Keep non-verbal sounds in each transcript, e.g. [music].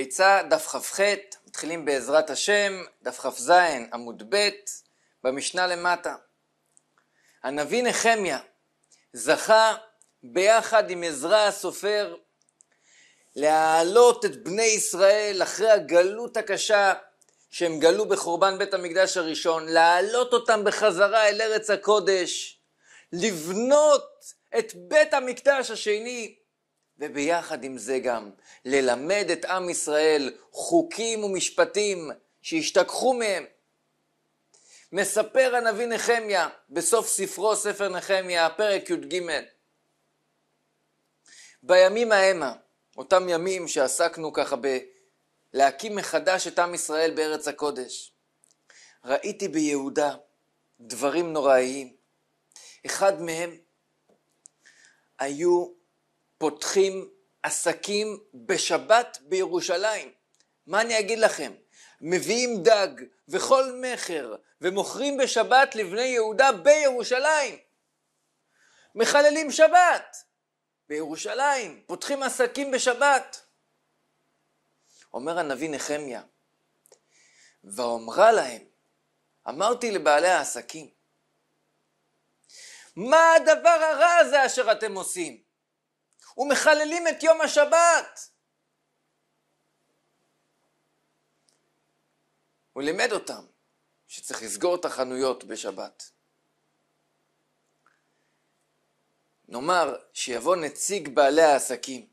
הביצה, דף כ"ח, מתחילים בעזרת השם, דף כ"ז עמוד ב', במשנה למטה. הנביא נחמיה זכה ביחד עם עזרא הסופר להעלות את בני ישראל אחרי הגלות הקשה שהם גלו בחורבן בית המקדש הראשון, להעלות אותם בחזרה אל ארץ הקודש, לבנות את בית המקדש השני, וביחד עם זה גם ללמד את עם ישראל חוקים ומשפטים שהשתכחו מהם. מספר הנביא נחמיה בסוף ספרו ספר נחמיה, פרק י"ג: בימים ההמה, אותם ימים שעסקנו ככה בלהקים מחדש את עם ישראל בארץ הקודש, ראיתי ביהודה דברים נוראיים. אחד מהם היו פותחים עסקים בשבת בירושלים. מה אני אגיד לכם? מביאים דג וכל מכר ומוכרים בשבת לבני יהודה בירושלים. מחללים שבת בירושלים, פותחים עסקים בשבת. אומר הנביא נחמיה, ואומרה להם, אמרתי לבעלי העסקים, מה הדבר הרע הזה אשר אתם עושים? ומחללים את יום השבת. הוא לימד אותם שצריך לסגור את החנויות בשבת. נאמר שיבוא נציג בעלי העסקים,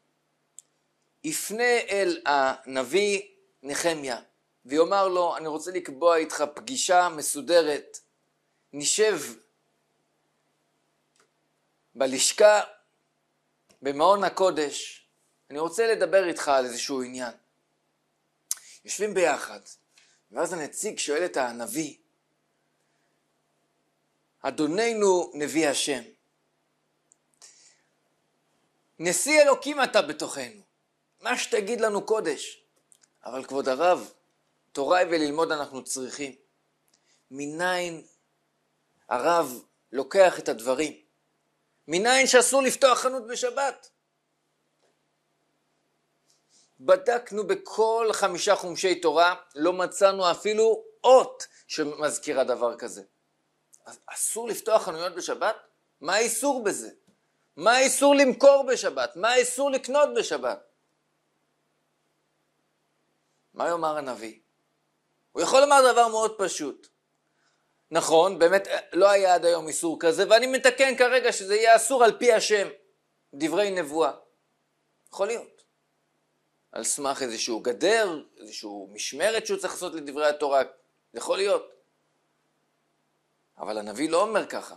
יפנה אל הנביא נחמיה ויאמר לו, אני רוצה לקבוע איתך פגישה מסודרת, נשב בלשכה במעון הקודש, אני רוצה לדבר איתך על איזשהו עניין. יושבים ביחד, ואז הנציג שואל את הנביא, אדוננו נביא השם, נשיא אלוקים אתה בתוכנו, מה שתגיד לנו קודש. אבל כבוד הרב, תורה וללמוד אנחנו צריכים. מניין הרב לוקח את הדברים? מניין שאסור לפתוח חנות בשבת? בדקנו בכל חמישה חומשי תורה, לא מצאנו אפילו אות שמזכירה דבר כזה. אסור לפתוח חנויות בשבת? מה האיסור בזה? מה האיסור למכור בשבת? מה האיסור לקנות בשבת? מה יאמר הנביא? הוא יכול לומר דבר מאוד פשוט. נכון, באמת אה, לא היה עד היום איסור כזה, ואני מתקן כרגע שזה יהיה אסור על פי השם, דברי נבואה. יכול להיות. על סמך איזשהו גדר, איזשהו משמרת שהוא צריך לעשות לדברי התורה, יכול להיות. אבל הנביא לא אומר ככה.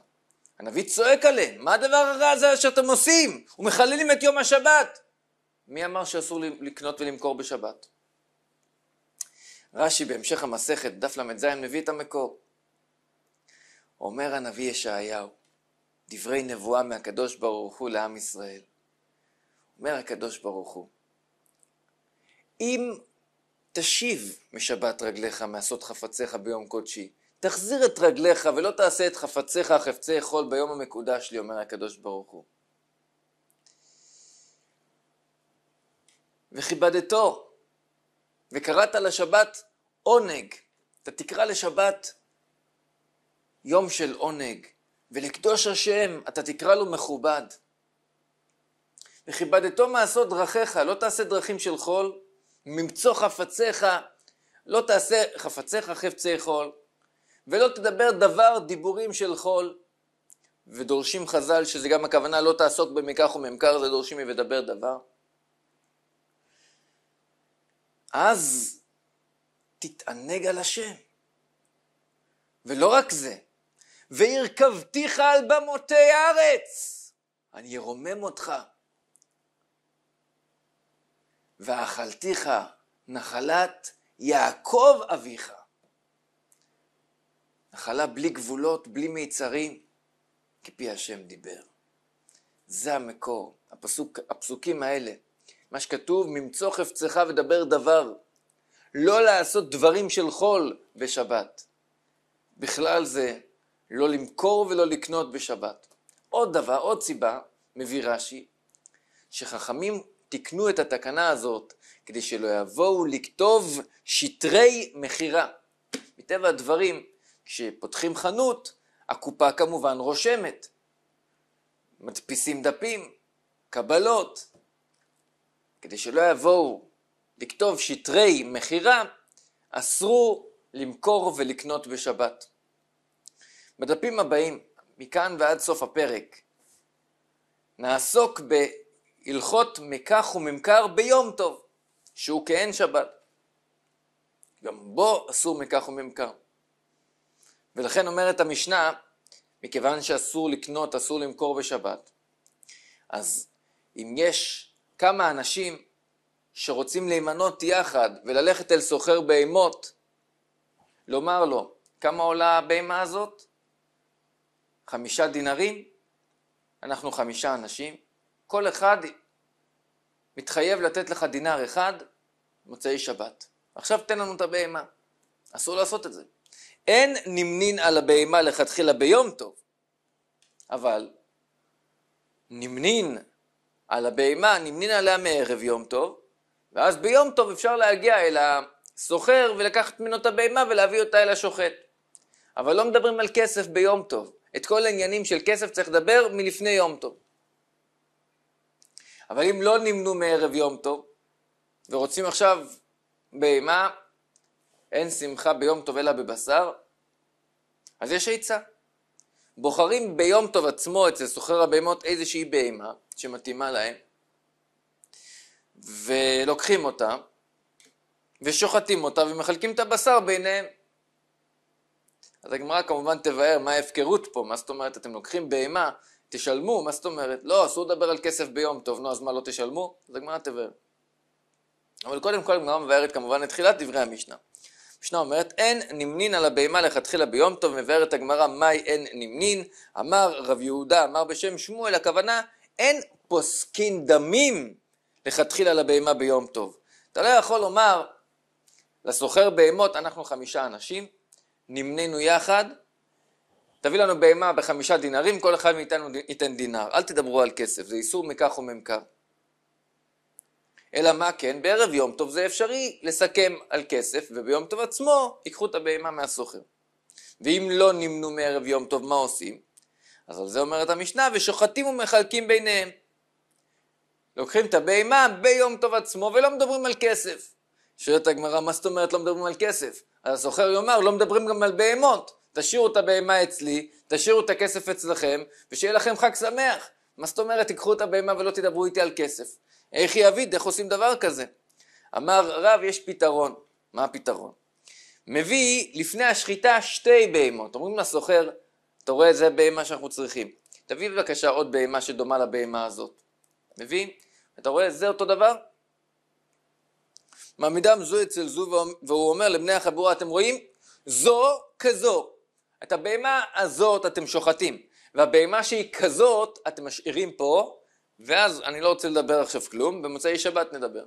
הנביא צועק עליהם, מה הדבר הרע הזה שאתם עושים? ומחללים את יום השבת. מי אמר שאסור לקנות ולמכור בשבת? רש"י בהמשך המסכת, דף ל"ז, מביא את המקור. אומר הנביא ישעיהו, דברי נבואה מהקדוש ברוך הוא לעם ישראל. אומר הקדוש ברוך הוא, אם תשיב משבת רגליך מעשות חפציך ביום קודשי, תחזיר את רגליך ולא תעשה את חפציך חפצי חול ביום המקודש לי, אומר הקדוש ברוך הוא. וכיבדתו, וקראת לשבת עונג, אתה תקרא לשבת עונג. יום של עונג, ולקדוש השם אתה תקרא לו מכובד. וכיבדתו מעשות דרכיך, לא תעשה דרכים של חול, ממצוא חפציך, לא תעשה חפציך חפצי חול, ולא תדבר דבר דיבורים של חול. ודורשים חז"ל, שזה גם הכוונה לא תעסוק במקח וממכר, זה דורשים מ"ודבר דבר". אז תתענג על השם. ולא רק זה, והרכבתיך על במותי ארץ, אני ארומם אותך. ואכלתיך נחלת יעקב אביך. נחלה בלי גבולות, בלי מיצרים, כפי השם דיבר. זה המקור, הפסוק, הפסוקים האלה. מה שכתוב, ממצוא חפצך ודבר דבר. לא לעשות דברים של חול בשבת. בכלל זה לא למכור ולא לקנות בשבת. עוד דבר, עוד סיבה, מביא רש"י, שחכמים תיקנו את התקנה הזאת כדי שלא יבואו לכתוב שטרי מכירה. מטבע הדברים, כשפותחים חנות, הקופה כמובן רושמת. מדפיסים דפים, קבלות, כדי שלא יבואו לכתוב שטרי מכירה, אסרו למכור ולקנות בשבת. בדפים הבאים, מכאן ועד סוף הפרק, נעסוק בהלכות מקח וממכר ביום טוב, שהוא כעין שבת. גם בו אסור מקח וממכר. ולכן אומרת המשנה, מכיוון שאסור לקנות, אסור למכור בשבת, אז אם יש כמה אנשים שרוצים להימנות יחד וללכת אל סוחר בהמות, לומר לו, כמה עולה הבהמה הזאת? חמישה דינרים, אנחנו חמישה אנשים, כל אחד מתחייב לתת לך דינר אחד מוצאי שבת. עכשיו תן לנו את הבהמה. אסור לעשות את זה. אין נמנין על הבהמה לכתחילה ביום טוב, אבל נמנין על הבהמה, נמנין עליה מערב יום טוב, ואז ביום טוב אפשר להגיע אל הסוחר ולקחת ממנו את הבהמה ולהביא אותה אל השוחט. אבל לא מדברים על כסף ביום טוב. את כל העניינים של כסף צריך לדבר מלפני יום טוב. אבל אם לא נמנו מערב יום טוב, ורוצים עכשיו בהמה, אין שמחה ביום טוב אלא בבשר, אז יש עצה. בוחרים ביום טוב עצמו אצל סוחר הבהמות איזושהי בהמה שמתאימה להם, ולוקחים אותה, ושוחטים אותה ומחלקים את הבשר ביניהם. אז הגמרא כמובן תבהר מה ההפקרות פה, מה זאת אומרת, אתם לוקחים בהמה, תשלמו, מה זאת אומרת, לא, אסור לדבר על כסף ביום טוב, נו, אז מה, לא תשלמו? אז הגמרא תבהר. אבל קודם כל הגמרא מבארת כמובן את תחילת דברי המשנה. המשנה אומרת, אין נמנין על הבהמה לכתחילה ביום טוב, מבארת הגמרא, מהי אין נמנין? אמר רב יהודה, אמר בשם שמואל, הכוונה, אין פוסקין דמים לכתחילה לבהמה ביום טוב. אתה לא יכול לומר לסוחר בהמות, אנחנו חמישה אנשים, נמנינו יחד, תביא לנו בהמה בחמישה דינרים, כל אחד מאיתנו ייתן דינר. אל תדברו על כסף, זה איסור מכך או ממכר. אלא מה כן, בערב יום טוב זה אפשרי לסכם על כסף, וביום טוב עצמו ייקחו את הבהמה מהסוחר. ואם לא נמנו מערב יום טוב, מה עושים? אז על זה אומרת המשנה, ושוחטים ומחלקים ביניהם. לוקחים את הבהמה ביום טוב עצמו ולא מדברים על כסף. שואלת הגמרא, מה זאת אומרת לא מדברים על כסף? אז הסוחר יאמר, לא מדברים גם על בהמות, תשאירו את הבהמה אצלי, תשאירו את הכסף אצלכם, ושיהיה לכם חג שמח. מה זאת אומרת, תיקחו את הבהמה ולא תדברו איתי על כסף. איך יביד, איך עושים דבר כזה? אמר רב, יש פתרון. מה הפתרון? מביא לפני השחיטה שתי בהמות. אומרים לסוחר, אתה רואה, זה הבהמה שאנחנו צריכים. תביא בבקשה עוד בהמה שדומה לבהמה הזאת. מביא? אתה רואה, זה אותו דבר, מעמידם זו אצל זו, והוא אומר לבני החבורה, אתם רואים? זו כזו. את הבהמה הזאת אתם שוחטים, והבהמה שהיא כזאת אתם משאירים פה, ואז אני לא רוצה לדבר עכשיו כלום, במוצאי שבת נדבר.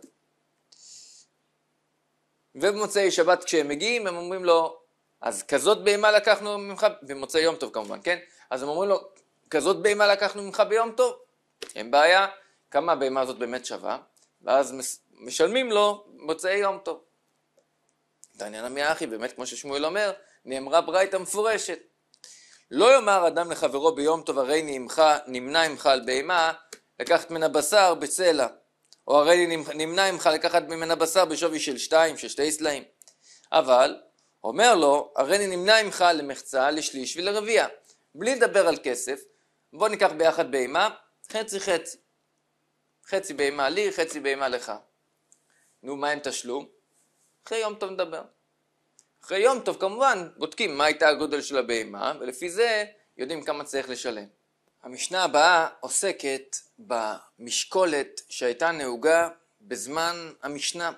ובמוצאי שבת כשהם מגיעים הם אומרים לו, אז כזאת בהמה לקחנו ממך, במוצאי יום טוב כמובן, כן? אז הם אומרים לו, כזאת בהמה לקחנו ממך ביום טוב, אין בעיה, כמה הבהמה הזאת באמת שווה? ואז משלמים לו מוצאי יום טוב. תעניין עמי אחי, באמת כמו ששמואל אומר, נאמרה ברייתא מפורשת. לא יאמר אדם לחברו ביום טוב הרי נמחה, נמנה עמך על בהמה לקחת מן הבשר בצלע, או הרי נמנה עמך לקחת ממנה בשר בשווי של שתיים, של שתי סלעים. אבל, אומר לו, הרי נמנה עמך למחצה, לשליש ולרביע. בלי לדבר על כסף, בוא ניקח ביחד בהמה, חצי חצי. חצי בהמה לי, חצי בהמה לך. נו, מה עם תשלום? אחרי יום טוב נדבר. אחרי יום טוב כמובן בודקים מה הייתה הגודל של הבהמה, ולפי זה יודעים כמה צריך לשלם. המשנה הבאה עוסקת במשקולת שהייתה נהוגה בזמן המשנה.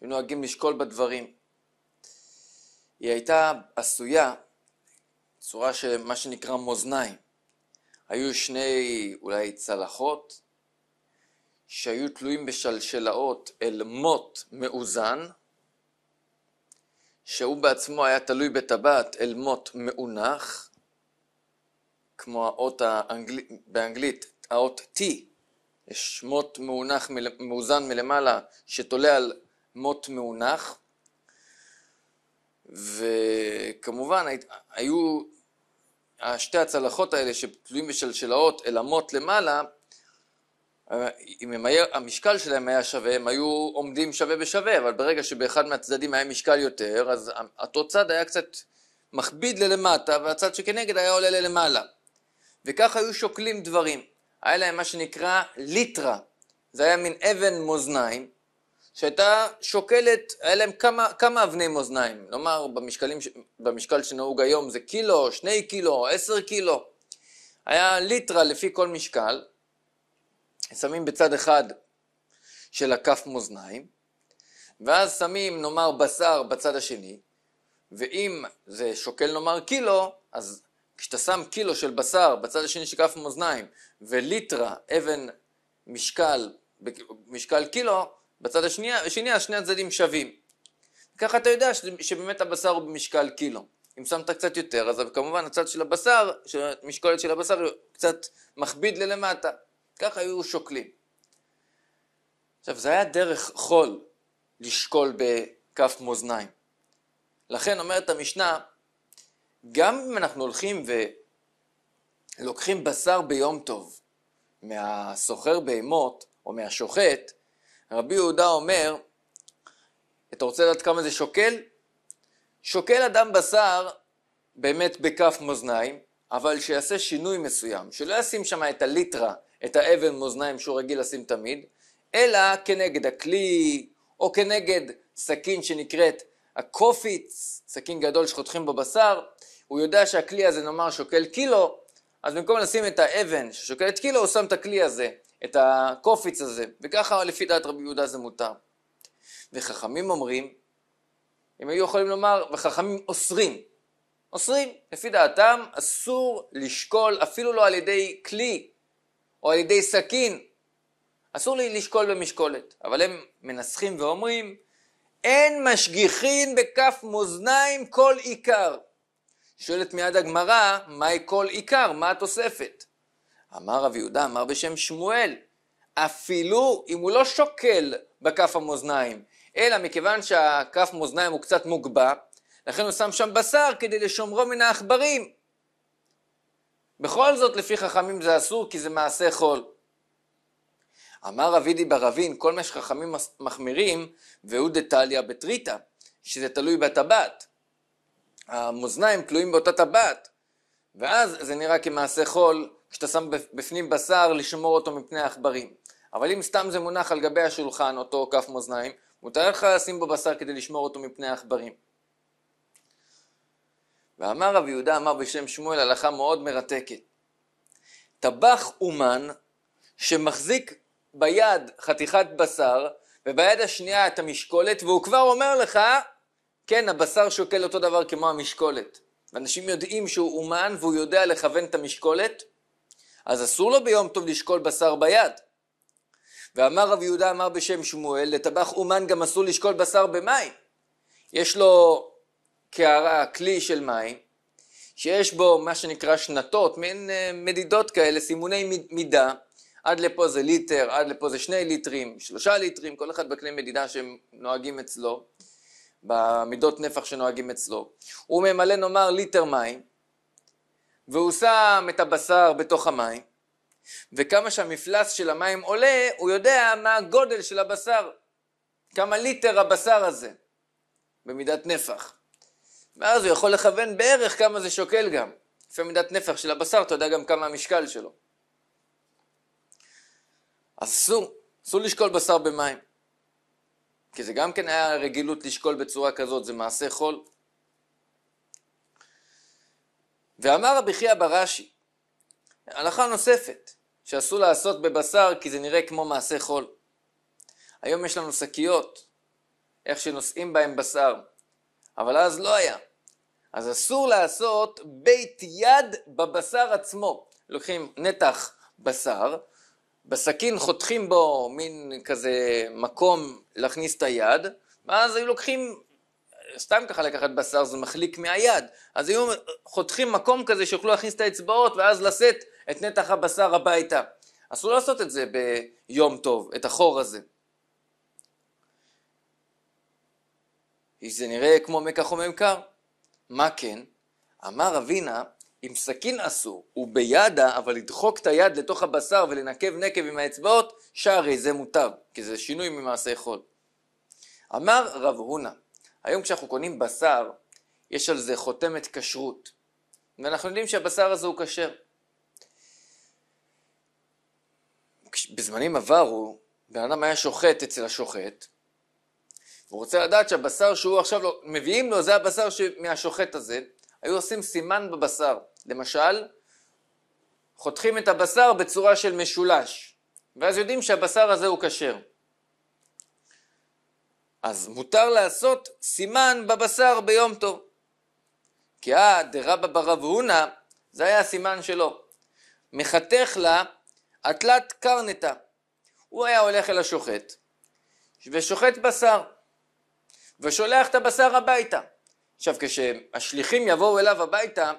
היו נוהגים לשקול בדברים. היא הייתה עשויה צורה של מה שנקרא מאזניים. היו שני אולי צלחות שהיו תלויים בשלשלאות אל מוט מאוזן, שהוא בעצמו היה תלוי בטבעת אל מוט מאונח, כמו האות האנגלי, באנגלית, האות T, יש מוט מאונח מל... מאוזן מלמעלה שתולה על מוט מאונח, וכמובן היו שתי הצלחות האלה שתלויים בשלשלאות אל המוט למעלה, אם הם היה, המשקל שלהם היה שווה, הם היו עומדים שווה בשווה, אבל ברגע שבאחד מהצדדים היה משקל יותר, אז אותו צד היה קצת מכביד ללמטה, והצד שכנגד היה עולה ללמעלה. וכך היו שוקלים דברים. היה להם מה שנקרא ליטרה. זה היה מין אבן מאזניים, שהייתה שוקלת, היה להם כמה, כמה אבני מאזניים. נאמר, במשקלים, במשקל שנהוג היום זה קילו, שני קילו, עשר קילו. היה ליטרה לפי כל משקל. שמים בצד אחד של הכף מאזניים, ואז שמים נאמר בשר בצד השני, ואם זה שוקל נאמר קילו, אז כשאתה שם קילו של בשר בצד השני של כף מאזניים, וליטרה, אבן משקל, משקל קילו, בצד השני, השני, אז שני הצדדים שווים. ככה אתה יודע שבאמת הבשר הוא במשקל קילו. אם שמת קצת יותר, אז כמובן הצד של הבשר, המשקולת של הבשר, קצת מכביד ללמטה. ככה היו שוקלים. עכשיו, זה היה דרך חול לשקול בכף מאזניים. לכן אומרת המשנה, גם אם אנחנו הולכים ולוקחים בשר ביום טוב מהסוחר בהמות או מהשוחט, רבי יהודה אומר, אתה רוצה לדעת כמה זה שוקל? שוקל אדם בשר באמת בכף מאזניים, אבל שיעשה שינוי מסוים, שלא ישים שם את הליטרה את האבן מאזניים שהוא רגיל לשים תמיד, אלא כנגד הכלי, או כנגד סכין שנקראת הקופיץ, סכין גדול שחותכים בבשר, הוא יודע שהכלי הזה נאמר שוקל קילו, אז במקום לשים את האבן ששוקלת קילו, הוא שם את הכלי הזה, את הקופיץ הזה, וככה לפי דעת רבי יהודה זה מותר. וחכמים אומרים, הם היו יכולים לומר, וחכמים אוסרים. אוסרים, לפי דעתם אסור לשקול אפילו לא על ידי כלי או על ידי סכין. אסור לי לשקול במשקולת, אבל הם מנסחים ואומרים, אין משגיחין בכף מאזניים כל עיקר. שואלת מיד הגמרא, מהי כל עיקר? מה התוספת? אמר רב יהודה, אמר בשם שמואל, אפילו אם הוא לא שוקל בכף המאזניים, אלא מכיוון שהכף מאזניים הוא קצת מוגבה לכן הוא שם שם בשר כדי לשומרו מן העכברים. בכל זאת לפי חכמים זה אסור כי זה מעשה חול. אמר רבידי ברבין, כל מה שחכמים מחמירים, והוא דטליה בטריטה, שזה תלוי בטבעת. המאזניים תלויים באותה טבעת, ואז זה נראה כמעשה חול, כשאתה שם בפנים בשר, לשמור אותו מפני העכברים. אבל אם סתם זה מונח על גבי השולחן, אותו כף מאזניים, מותר לך לשים בו בשר כדי לשמור אותו מפני העכברים. ואמר רב יהודה אמר בשם שמואל הלכה מאוד מרתקת. טבח אומן שמחזיק ביד חתיכת בשר וביד השנייה את המשקולת והוא כבר אומר לך כן הבשר שוקל אותו דבר כמו המשקולת. אנשים יודעים שהוא אומן והוא יודע לכוון את המשקולת אז אסור לו ביום טוב לשקול בשר ביד. ואמר רב יהודה אמר בשם שמואל לטבח אומן גם אסור לשקול בשר במים. יש לו קערה, כלי של מים, שיש בו מה שנקרא שנתות, מין אה, מדידות כאלה, סימוני מידה, עד לפה זה ליטר, עד לפה זה שני ליטרים, שלושה ליטרים, כל אחד בקנה מדידה שהם נוהגים אצלו, במידות נפח שנוהגים אצלו. הוא ממלא נאמר ליטר מים, והוא שם את הבשר בתוך המים, וכמה שהמפלס של המים עולה, הוא יודע מה הגודל של הבשר, כמה ליטר הבשר הזה, במידת נפח. ואז הוא יכול לכוון בערך כמה זה שוקל גם. לפי מידת נפח של הבשר אתה יודע גם כמה המשקל שלו. אז אסור, אסור לשקול בשר במים. כי זה גם כן היה רגילות לשקול בצורה כזאת, זה מעשה חול. ואמר רבי חייא בראשי, הלכה נוספת, שאסור לעשות בבשר כי זה נראה כמו מעשה חול. היום יש לנו שקיות, איך שנושאים בהם בשר, אבל אז לא היה. אז אסור לעשות בית יד בבשר עצמו. לוקחים נתח בשר, בסכין חותכים בו מין כזה מקום להכניס את היד, ואז היו לוקחים, סתם ככה לקחת בשר זה מחליק מהיד, אז היו חותכים מקום כזה שיוכלו להכניס את האצבעות ואז לשאת את נתח הבשר הביתה. אסור לעשות את זה ביום טוב, את החור הזה. זה נראה כמו מקח וממכר. מה כן? אמר אבינה, אם סכין אסור, בידה, אבל לדחוק את היד לתוך הבשר ולנקב נקב עם האצבעות, שערי זה מותר, כי זה שינוי ממעשה חול. אמר רב הונא, היום כשאנחנו קונים בשר, יש על זה חותמת כשרות, ואנחנו יודעים שהבשר הזה הוא כשר. בזמנים עברו, בן אדם היה שוחט אצל השוחט, הוא רוצה לדעת שהבשר שהוא עכשיו לא, מביאים לו, זה הבשר מהשוחט הזה, היו עושים סימן בבשר. למשל, חותכים את הבשר בצורה של משולש, ואז יודעים שהבשר הזה הוא כשר. אז מותר לעשות סימן בבשר ביום טוב. כי אה, דרבא ברב הונא, זה היה הסימן שלו. מחתך לה אטלת קרנטה. הוא היה הולך אל השוחט, ושוחט בשר. ושולח את הבשר הביתה. עכשיו כשהשליחים יבואו אליו הביתה,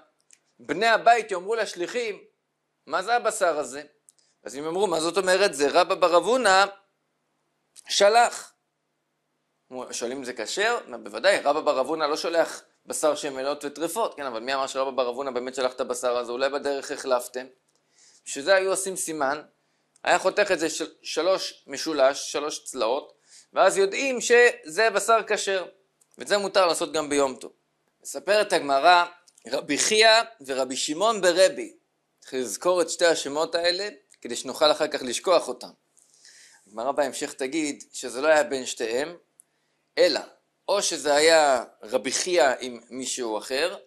בני הבית יאמרו לשליחים, מה זה הבשר הזה? אז הם יאמרו, מה זאת אומרת זה? רבא בר אבונה שלח. שואלים אם זה כשר? בוודאי, רבא בר אבונה לא שולח בשר שמלות וטרפות, כן, אבל מי אמר שרבא בר אבונה באמת שלח את הבשר הזה? אולי בדרך החלפתם? בשביל זה היו עושים סימן, היה חותך את זה של, שלוש משולש, שלוש צלעות, ואז יודעים שזה בשר כשר, ואת זה מותר לעשות גם ביום טוב. מספרת הגמרא, רבי חייא ורבי שמעון ברבי. צריך לזכור את שתי השמות האלה, כדי שנוכל אחר כך לשכוח אותם. הגמרא בהמשך תגיד שזה לא היה בין שתיהם, אלא או שזה היה רבי חייא עם מישהו אחר,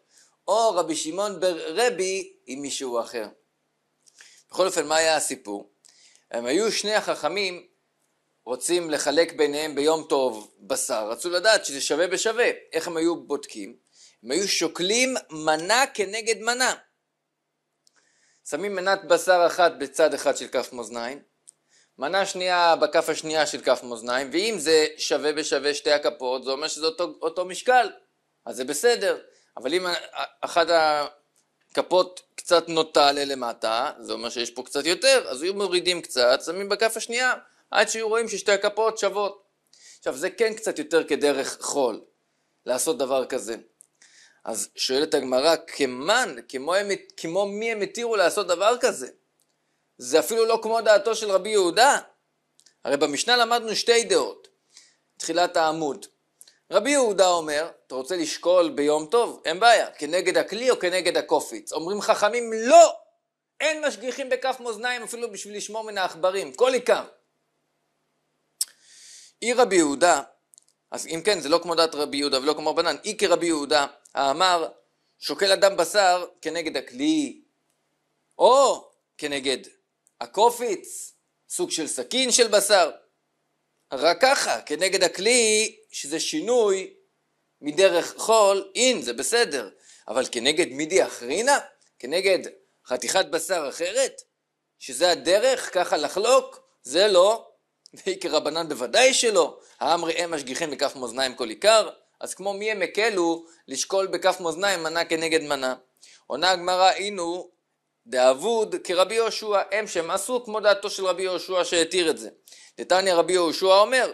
או רבי שמעון ברבי עם מישהו אחר. בכל אופן, מה היה הסיפור? הם היו שני החכמים רוצים לחלק ביניהם ביום טוב בשר, רצו לדעת שזה שווה בשווה. איך הם היו בודקים? הם היו שוקלים מנה כנגד מנה. שמים מנת בשר אחת בצד אחד של כף מאזניים, מנה שנייה בכף השנייה של כף מאזניים, ואם זה שווה בשווה שתי הכפות, זה אומר שזה אותו, אותו משקל, אז זה בסדר. אבל אם אחת הכפות קצת נוטה ללמטה, זה אומר שיש פה קצת יותר, אז היו מורידים קצת, שמים בכף השנייה. עד שיהיו רואים ששתי הכפות שוות. עכשיו זה כן קצת יותר כדרך חול, לעשות דבר כזה. אז שואלת הגמרא, כמן, כמו, הם, כמו מי הם התירו לעשות דבר כזה? זה אפילו לא כמו דעתו של רבי יהודה. הרי במשנה למדנו שתי דעות, תחילת העמוד. רבי יהודה אומר, אתה רוצה לשקול ביום טוב? אין בעיה, כנגד הכלי או כנגד הקופיץ. אומרים חכמים, לא! אין משגיחים בכף מאזניים אפילו בשביל לשמור מן העכברים, כל עיקר. אי רבי יהודה, אז אם כן זה לא כמו דעת רבי יהודה ולא כמו רבנן, אי כרבי יהודה, האמר שוקל אדם בשר כנגד הכלי, או כנגד הקופיץ, סוג של סכין של בשר, רק ככה, כנגד הכלי, שזה שינוי מדרך חול, אין, זה בסדר, אבל כנגד מידי אחרינה? כנגד חתיכת בשר אחרת? שזה הדרך ככה לחלוק? זה לא. דהי כרבנן בוודאי שלא, האמרי הם משגיחים בכף מאזניים כל עיקר, אז כמו מי הם הקלו לשקול בכף מאזניים מנה כנגד מנה. עונה הגמרא אינו דאבוד כרבי יהושע, הם שהם עשו כמו דעתו של רבי יהושע שהתיר את זה. דתניא רבי יהושע אומר,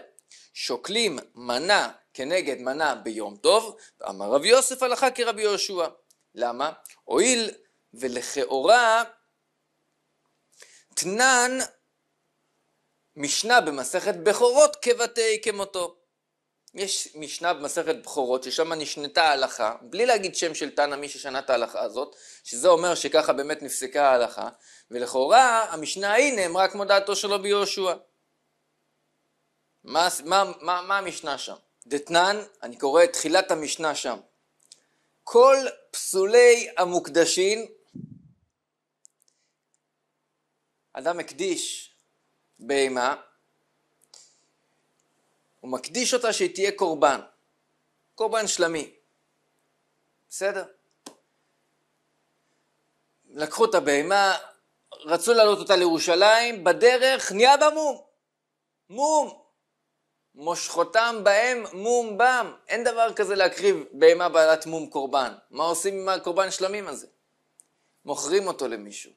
שוקלים מנה כנגד מנה ביום טוב, אמר רבי יוסף הלכה כרבי יהושע. למה? הואיל ולכאורה תנן משנה במסכת בכורות כבתי כמותו. יש משנה במסכת בכורות ששם נשנתה ההלכה, בלי להגיד שם של תנא מי ששנה את ההלכה הזאת, שזה אומר שככה באמת נפסקה ההלכה, ולכאורה המשנה ההיא נאמרה כמו דעתו שלו ביהושע. מה, מה, מה, מה המשנה שם? דתנן, אני קורא את תחילת המשנה שם. כל פסולי המוקדשים, אדם הקדיש בהמה, הוא מקדיש אותה שהיא תהיה קורבן, קורבן שלמי. בסדר? לקחו את הבהמה, רצו להעלות אותה לירושלים, בדרך נהיה בה מום. מום. מושכותם בהם מום בם. אין דבר כזה להקריב בהמה בעלת מום קורבן. מה עושים עם הקורבן שלמים הזה? מוכרים אותו למישהו.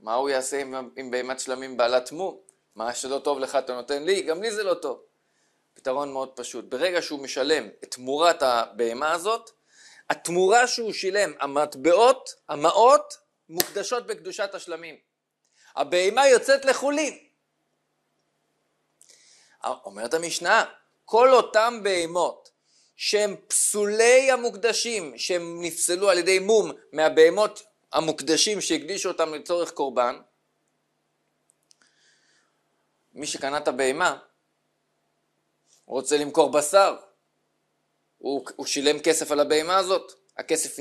מה הוא יעשה עם, עם בהמת שלמים בעלת מום? מה שלא טוב לך אתה נותן לי, גם לי זה לא טוב. פתרון מאוד פשוט. ברגע שהוא משלם את תמורת הבהמה הזאת, התמורה שהוא שילם, המטבעות, המעות, מוקדשות בקדושת השלמים. הבהמה יוצאת לחולין. אומרת המשנה, כל אותם בהמות שהם פסולי המוקדשים, שהם נפסלו על ידי מום מהבהמות המוקדשים שהקדישו אותם לצורך קורבן, מי שקנה את הבהמה רוצה למכור בשר, הוא, הוא שילם כסף על הבהמה הזאת, הכסף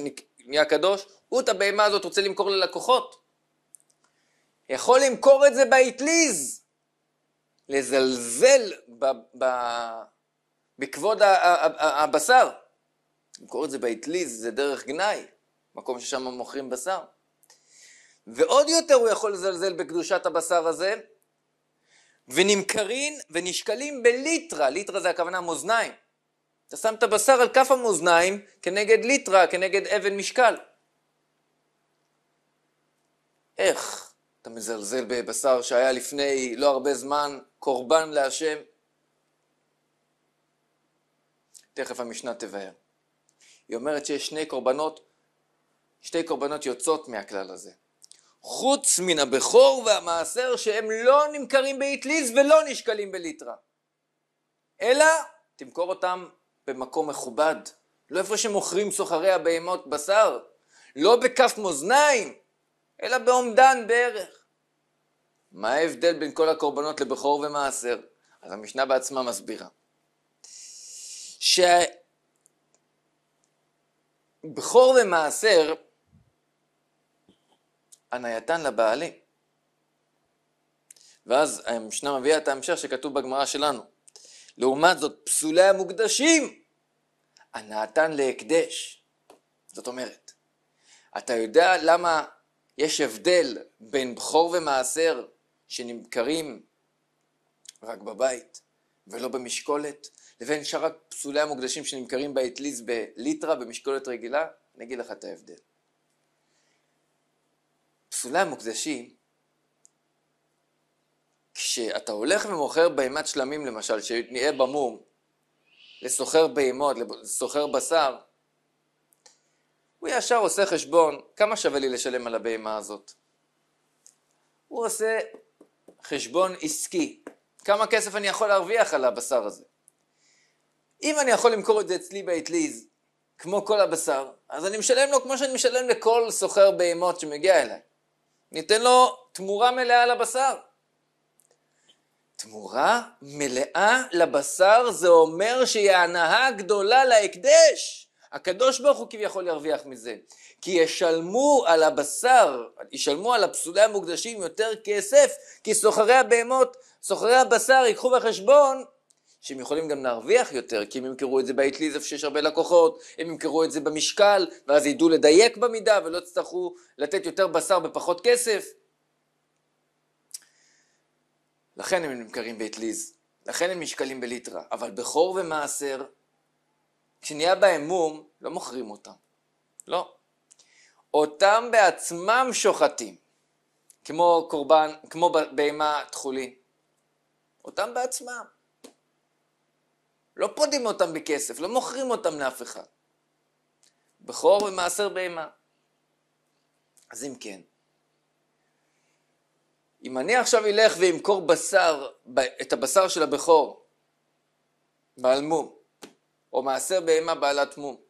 נהיה קדוש, הוא את הבהמה הזאת רוצה למכור ללקוחות. יכול למכור את זה באטליז, לזלזל ב, ב, בכבוד הבשר. למכור את זה באטליז זה דרך גנאי, מקום ששם מוכרים בשר. ועוד יותר הוא יכול לזלזל בקדושת הבשר הזה, ונמכרים ונשקלים בליטרה, ליטרה זה הכוונה מאזניים. אתה שם את הבשר על כף המאזניים כנגד ליטרה, כנגד אבן משקל. איך אתה מזלזל בבשר שהיה לפני לא הרבה זמן קורבן להשם? תכף המשנה תבהר. היא אומרת שיש שני קורבנות, שתי קורבנות יוצאות מהכלל הזה. חוץ מן הבכור והמעשר שהם לא נמכרים באטליז ולא נשקלים בליטרה. אלא תמכור אותם במקום מכובד, לא איפה שמוכרים סוחרי הבהמות בשר, לא בכף מאזניים, אלא באומדן בערך. מה ההבדל בין כל הקורבנות לבכור ומעשר? אז המשנה בעצמה מסבירה. שבכור ומעשר הנייתן לבעלי. ואז המשנה מביאה את ההמשך שכתוב בגמרא שלנו. לעומת זאת, פסולי המוקדשים, הנייתן להקדש. זאת אומרת, אתה יודע למה יש הבדל בין בכור ומעשר שנמכרים רק בבית ולא במשקולת, לבין שאר פסולי המוקדשים שנמכרים באטליז בליטרה, במשקולת רגילה? אני אגיד לך את ההבדל. פסולי המוקדשים, כשאתה הולך ומוכר בהימת שלמים למשל, שנהיה במום, לסוחר בהימות, לסוחר בשר, הוא ישר עושה חשבון כמה שווה לי לשלם על הבהימה הזאת. הוא עושה חשבון עסקי, כמה כסף אני יכול להרוויח על הבשר הזה. אם אני יכול למכור את זה אצלי באטליז, כמו כל הבשר, אז אני משלם לו כמו שאני משלם לכל סוחר בהימות שמגיע אליי. ניתן לו תמורה מלאה לבשר. תמורה מלאה לבשר זה אומר שהיא ההנאה הגדולה להקדש. הקדוש ברוך הוא כביכול ירוויח מזה. כי ישלמו על הבשר, ישלמו על הפסולי המוקדשים יותר כסף, כי סוחרי הבהמות, סוחרי הבשר ייקחו בחשבון שהם יכולים גם להרוויח יותר, כי הם ימכרו את זה בית ליזף שיש הרבה לקוחות, הם ימכרו את זה במשקל, ואז ידעו לדייק במידה ולא יצטרכו לתת יותר בשר בפחות כסף. לכן הם נמכרים בית ליז, לכן הם נשקלים בליטרה, אבל בכור ומעשר, כשנהיה בהם מום, לא מוכרים אותם. לא. אותם בעצמם שוחטים, כמו קורבן, כמו בהמה תכולי. אותם בעצמם. לא פודים אותם בכסף, לא מוכרים אותם לאף אחד. בכור ומעשר בהמה. אז אם כן, אם אני עכשיו אלך ואמכור בשר, את הבשר של הבכור, בעל מום, או מעשר בהמה בעלת מום,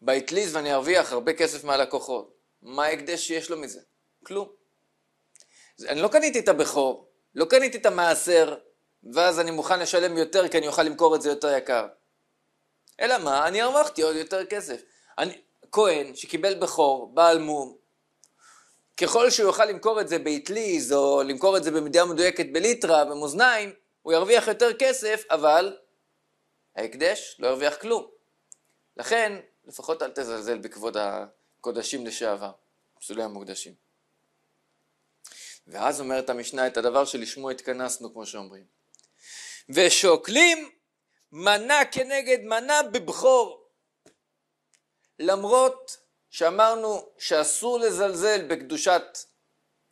באטליז ואני ארוויח הרבה כסף מהלקוחות, מה ההקדש שיש לו מזה? כלום. אני לא קניתי את הבכור, לא קניתי את המעשר, ואז אני מוכן לשלם יותר כי אני אוכל למכור את זה יותר יקר. אלא מה, אני הרווחתי עוד יותר כסף. אני, כהן שקיבל בכור, בעל מום, ככל שהוא יוכל למכור את זה באטליז או למכור את זה במדינה מדויקת בליטרה, במאזניים, הוא ירוויח יותר כסף, אבל ההקדש לא ירוויח כלום. לכן, לפחות אל תזלזל בכבוד הקודשים לשעבר, פסולי המוקדשים. ואז אומרת המשנה את הדבר שלשמו התכנסנו, כמו שאומרים. ושוקלים מנה כנגד מנה בבכור. למרות שאמרנו שאסור לזלזל בקדושת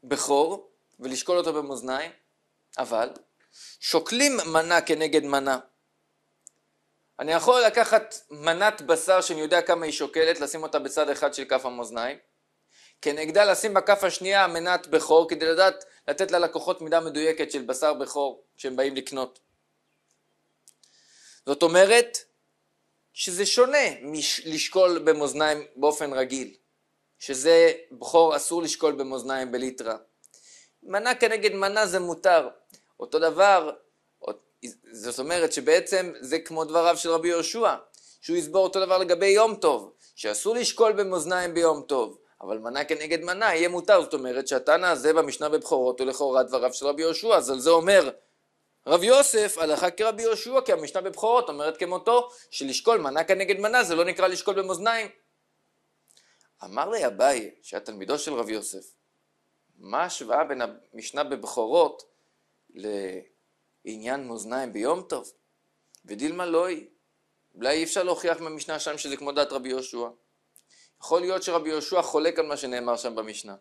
בכור ולשקול אותו במאזניים, אבל שוקלים מנה כנגד מנה. אני יכול לקחת מנת בשר שאני יודע כמה היא שוקלת, לשים אותה בצד אחד של כף המאזניים, כנגדה לשים בכף השנייה מנת בכור כדי לדעת לתת ללקוחות מידה מדויקת של בשר בכור כשהם באים לקנות. זאת אומרת שזה שונה מלשקול במאזניים באופן רגיל, שזה בכור אסור לשקול במאזניים בליטרה. מנה כנגד מנה זה מותר. אותו דבר, זאת אומרת שבעצם זה כמו דבריו של רבי יהושע, שהוא יסבור אותו דבר לגבי יום טוב, שאסור לשקול במאזניים ביום טוב, אבל מנה כנגד מנה יהיה מותר, זאת אומרת שהתנא הזה במשנה בבכורות הוא לכאורה דבריו של רבי יהושע, אז על זה אומר רב יוסף הלכה כרבי יהושע כי המשנה בבכורות אומרת כמותו שלשקול מנה כנגד מנה זה לא נקרא לשקול במאזניים. אמר לי אביי שהיה תלמידו של רב יוסף מה ההשוואה בין המשנה בבכורות לעניין מאזניים ביום טוב? ודילמה לא היא. אולי אי אפשר להוכיח מהמשנה שם שזה כמו דעת רבי יהושע. יכול להיות שרבי יהושע חולק על מה שנאמר שם במשנה.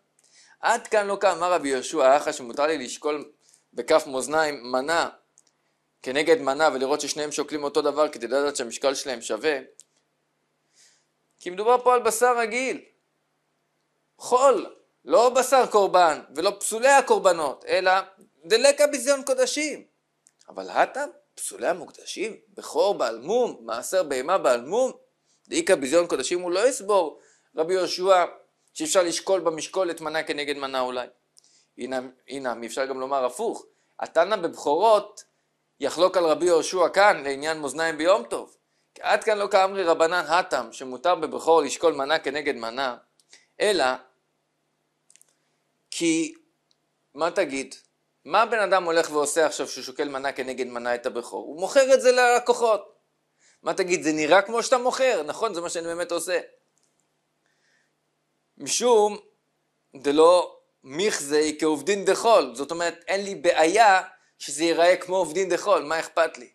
עד כאן לא כאמר רבי יהושע האחה שמותר לי לשקול בכף מאזניים מנה כנגד מנה ולראות ששניהם שוקלים אותו דבר כדי לדעת שהמשקל שלהם שווה כי מדובר פה על בשר רגיל חול, לא בשר קורבן ולא פסולי הקורבנות אלא דלקה ביזיון קודשים אבל הטם פסולי המוקדשים בכור בעל מום מעשר בהמה בעל מום דאיכא ביזיון קודשים הוא לא יסבור רבי יהושע שאפשר לשקול במשקולת מנה כנגד מנה אולי אינם, אפשר גם לומר הפוך, התנא בבכורות יחלוק על רבי יהושע כאן לעניין מאזניים ביום טוב. עד כאן לא כאמרי רבנן האטאם שמותר בבכור לשקול מנה כנגד מנה, אלא כי מה תגיד? מה בן אדם הולך ועושה עכשיו שהוא שוקל מנה כנגד מנה את הבכור? הוא מוכר את זה ללקוחות. מה תגיד, זה נראה כמו שאתה מוכר? נכון, זה מה שאני באמת עושה. משום דלא מיכזי כעובדין דחול, זאת אומרת אין לי בעיה שזה ייראה כמו עובדין דחול, מה אכפת לי?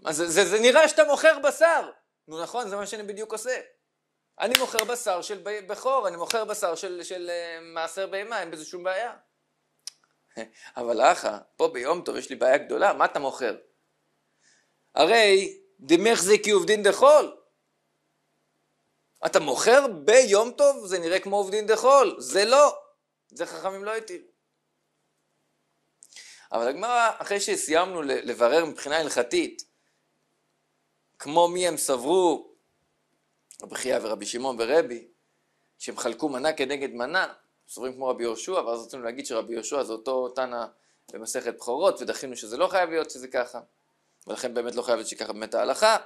מה זה, זה, זה נראה שאתה מוכר בשר, נו נכון, זה מה שאני בדיוק עושה. אני מוכר בשר של בכור, אני מוכר בשר של, של של אה, מעשר בהמה, אין בזה שום בעיה. [laughs] אבל אחא, פה ביום טוב יש לי בעיה גדולה, מה אתה מוכר? הרי דמיכזי כעובדין דחול. אתה מוכר ביום טוב? זה נראה כמו עובדין דחול. זה לא. זה חכמים לא התירו. אבל הגמרא, אחרי שסיימנו לברר מבחינה הלכתית, כמו מי הם סברו, רבי חייא ורבי שמעון ורבי, שהם חלקו מנה כנגד מנה, סוברים כמו רבי יהושע, ואז רצינו להגיד שרבי יהושע זה אותו תנא במסכת בכורות, ודחינו שזה לא חייב להיות שזה ככה, ולכן באמת לא חייב להיות שככה באמת ההלכה.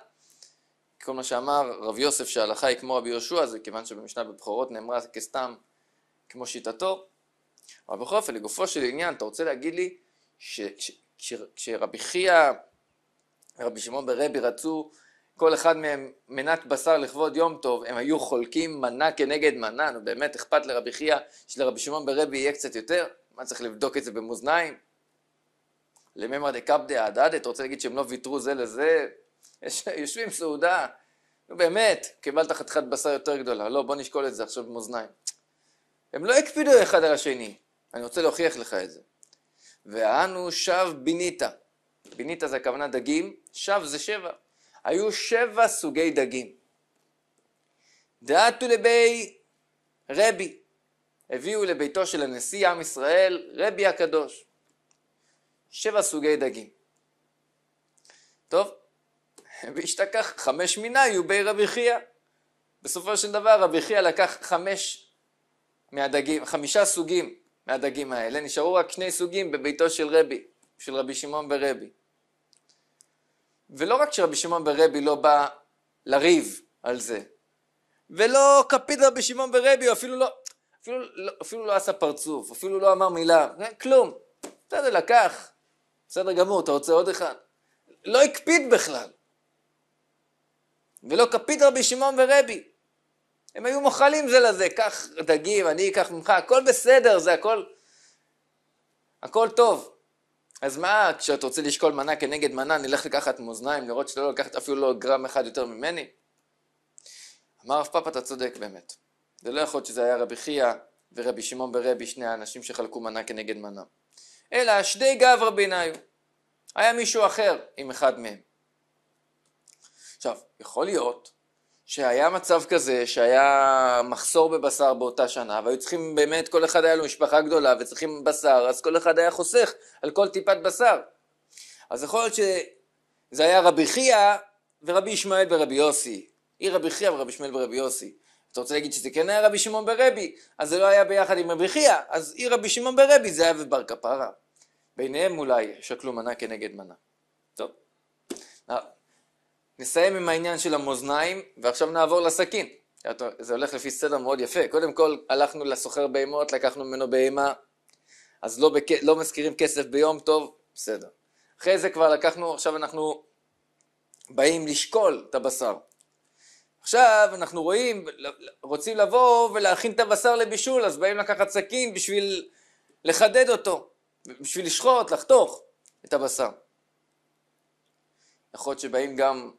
כל מה שאמר רב יוסף שההלכה היא כמו רבי יהושע, זה כיוון שבמשנה בבכורות נאמרה כסתם כמו שיטתו, אבל בכל אופן, לגופו של עניין, אתה רוצה להגיד לי שכשרבי חייא, רבי שמעון ברבי רצו כל אחד מהם מנת בשר לכבוד יום טוב, הם היו חולקים מנה כנגד מנה, נו באמת אכפת לרבי חייא שלרבי שמעון ברבי יהיה קצת יותר? מה צריך לבדוק את זה במאזניים? לממרא דקפדא הדדא, אתה רוצה להגיד שהם לא ויתרו זה לזה? יש, יושבים סעודה, נו באמת, קיבלת חתיכת בשר יותר גדולה, לא בוא נשקול את זה עכשיו במאזניים. הם לא הקפידו אחד על השני. אני רוצה להוכיח לך את זה. ואנו שב ביניתה, ביניתה זה הכוונה דגים, שב זה שבע. היו שבע סוגי דגים. דעתו לבי רבי, הביאו לביתו של הנשיא עם ישראל, רבי הקדוש. שבע סוגי דגים. טוב, [laughs] והשתכח חמש מינה יהיו בי רבי חייא. בסופו של דבר רבי חייא לקח חמש מהדגים, חמישה סוגים מהדגים האלה, נשארו רק שני סוגים בביתו של רבי, של רבי שמעון ברבי. ולא רק שרבי שמעון ברבי לא בא לריב על זה, ולא כפית רבי שמעון ברבי, הוא אפילו לא, אפילו, לא, אפילו לא עשה פרצוף, אפילו לא אמר מילה, אה, כלום. בסדר, לקח, בסדר גמור, אתה רוצה עוד אחד? לא הקפיד בכלל. ולא כפית רבי שמעון ורבי. הם היו מוכלים זה לזה, קח דגים, אני אקח ממך, הכל בסדר, זה הכל, הכל טוב. אז מה, כשאתה רוצה לשקול מנה כנגד מנה, נלך לקחת מאזניים, לראות שלא לקחת אפילו לא גרם אחד יותר ממני? אמר רב פאפה, אתה צודק באמת. זה לא יכול להיות שזה היה רבי חייא ורבי שמעון ברבי, שני האנשים שחלקו מנה כנגד מנה. אלא שדי גברא ביניו. היה מישהו אחר עם אחד מהם. עכשיו, יכול להיות שהיה מצב כזה שהיה מחסור בבשר באותה שנה והיו צריכים באמת כל אחד היה לו משפחה גדולה וצריכים בשר אז כל אחד היה חוסך על כל טיפת בשר אז יכול להיות שזה היה רבי חייא ורבי ישמעאל ורבי יוסי אי רבי חייא ורבי ישמעאל ורבי יוסי אתה רוצה להגיד שזה כן היה רבי שמעון ברבי אז זה לא היה ביחד עם רבי חייא אז אי רבי שמעון ברבי זה היה בבר כפרה ביניהם אולי שקלו מנה כנגד מנה טוב נסיים עם העניין של המאזניים, ועכשיו נעבור לסכין. זה הולך לפי סדר מאוד יפה. קודם כל, הלכנו לסוחר בהמות, לקחנו ממנו בהמה, אז לא, בק... לא מזכירים כסף ביום טוב, בסדר. אחרי זה כבר לקחנו, עכשיו אנחנו באים לשקול את הבשר. עכשיו אנחנו רואים, רוצים לבוא ולהכין את הבשר לבישול, אז באים לקחת סכין בשביל לחדד אותו, בשביל לשחוט, לחתוך את הבשר. יכול להיות שבאים גם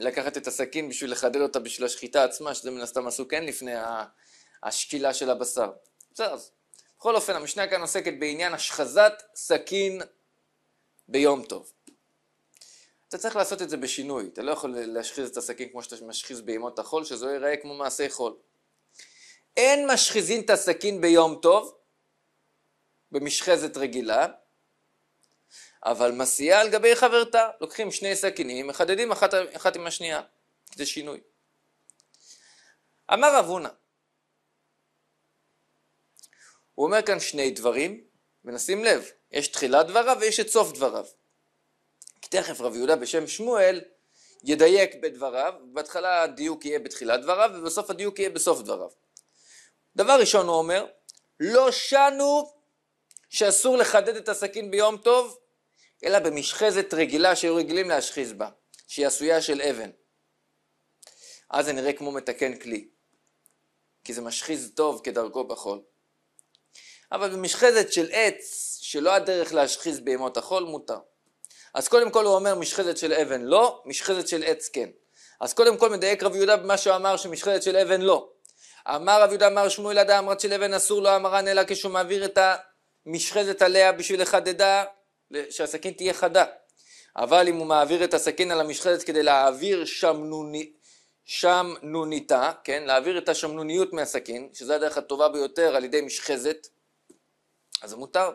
לקחת את הסכין בשביל לחדד אותה בשביל השחיטה עצמה, שזה מן הסתם עשו כן לפני השקילה של הבשר. בסדר, אז בכל אופן המשנה כאן עוסקת בעניין השחזת סכין ביום טוב. אתה צריך לעשות את זה בשינוי, אתה לא יכול להשחיז את הסכין כמו שאתה משחיז בימות החול, שזה לא ייראה כמו מעשי חול. אין משחיזין את הסכין ביום טוב, במשחזת רגילה, אבל מסיעה על גבי חברתה, לוקחים שני סכינים, מחדדים אחת, אחת עם השנייה, זה שינוי. אמר רב הונא, הוא אומר כאן שני דברים, ונשים לב, יש תחילת דבריו ויש את סוף דבריו. כי תכף רב יהודה בשם שמואל ידייק בדבריו, בהתחלה הדיוק יהיה בתחילת דבריו ובסוף הדיוק יהיה בסוף דבריו. דבר ראשון הוא אומר, לא שנו שאסור לחדד את הסכין ביום טוב אלא במשחזת רגילה שהיו רגילים להשחיז בה, שהיא עשויה של אבן. אז זה נראה כמו מתקן כלי, כי זה משחיז טוב כדרכו בחול. אבל במשחזת של עץ, שלא הדרך להשחיז בימות החול, מותר. אז קודם כל הוא אומר משחזת של אבן לא, משחזת של עץ כן. אז קודם כל מדייק רב יהודה במה שהוא אמר שמשחזת של אבן לא. אמר רב יהודה אמר שמואל עד אמרת של אבן אסור לא אמרן אלא כשהוא מעביר את המשחזת עליה בשביל לחדדה שהסכין תהיה חדה. אבל אם הוא מעביר את הסכין על המשחטת כדי להעביר שמנוני, שמנוניתה, כן, להעביר את השמנוניות מהסכין, שזה הדרך הטובה ביותר על ידי משחזת, אז זה מותר.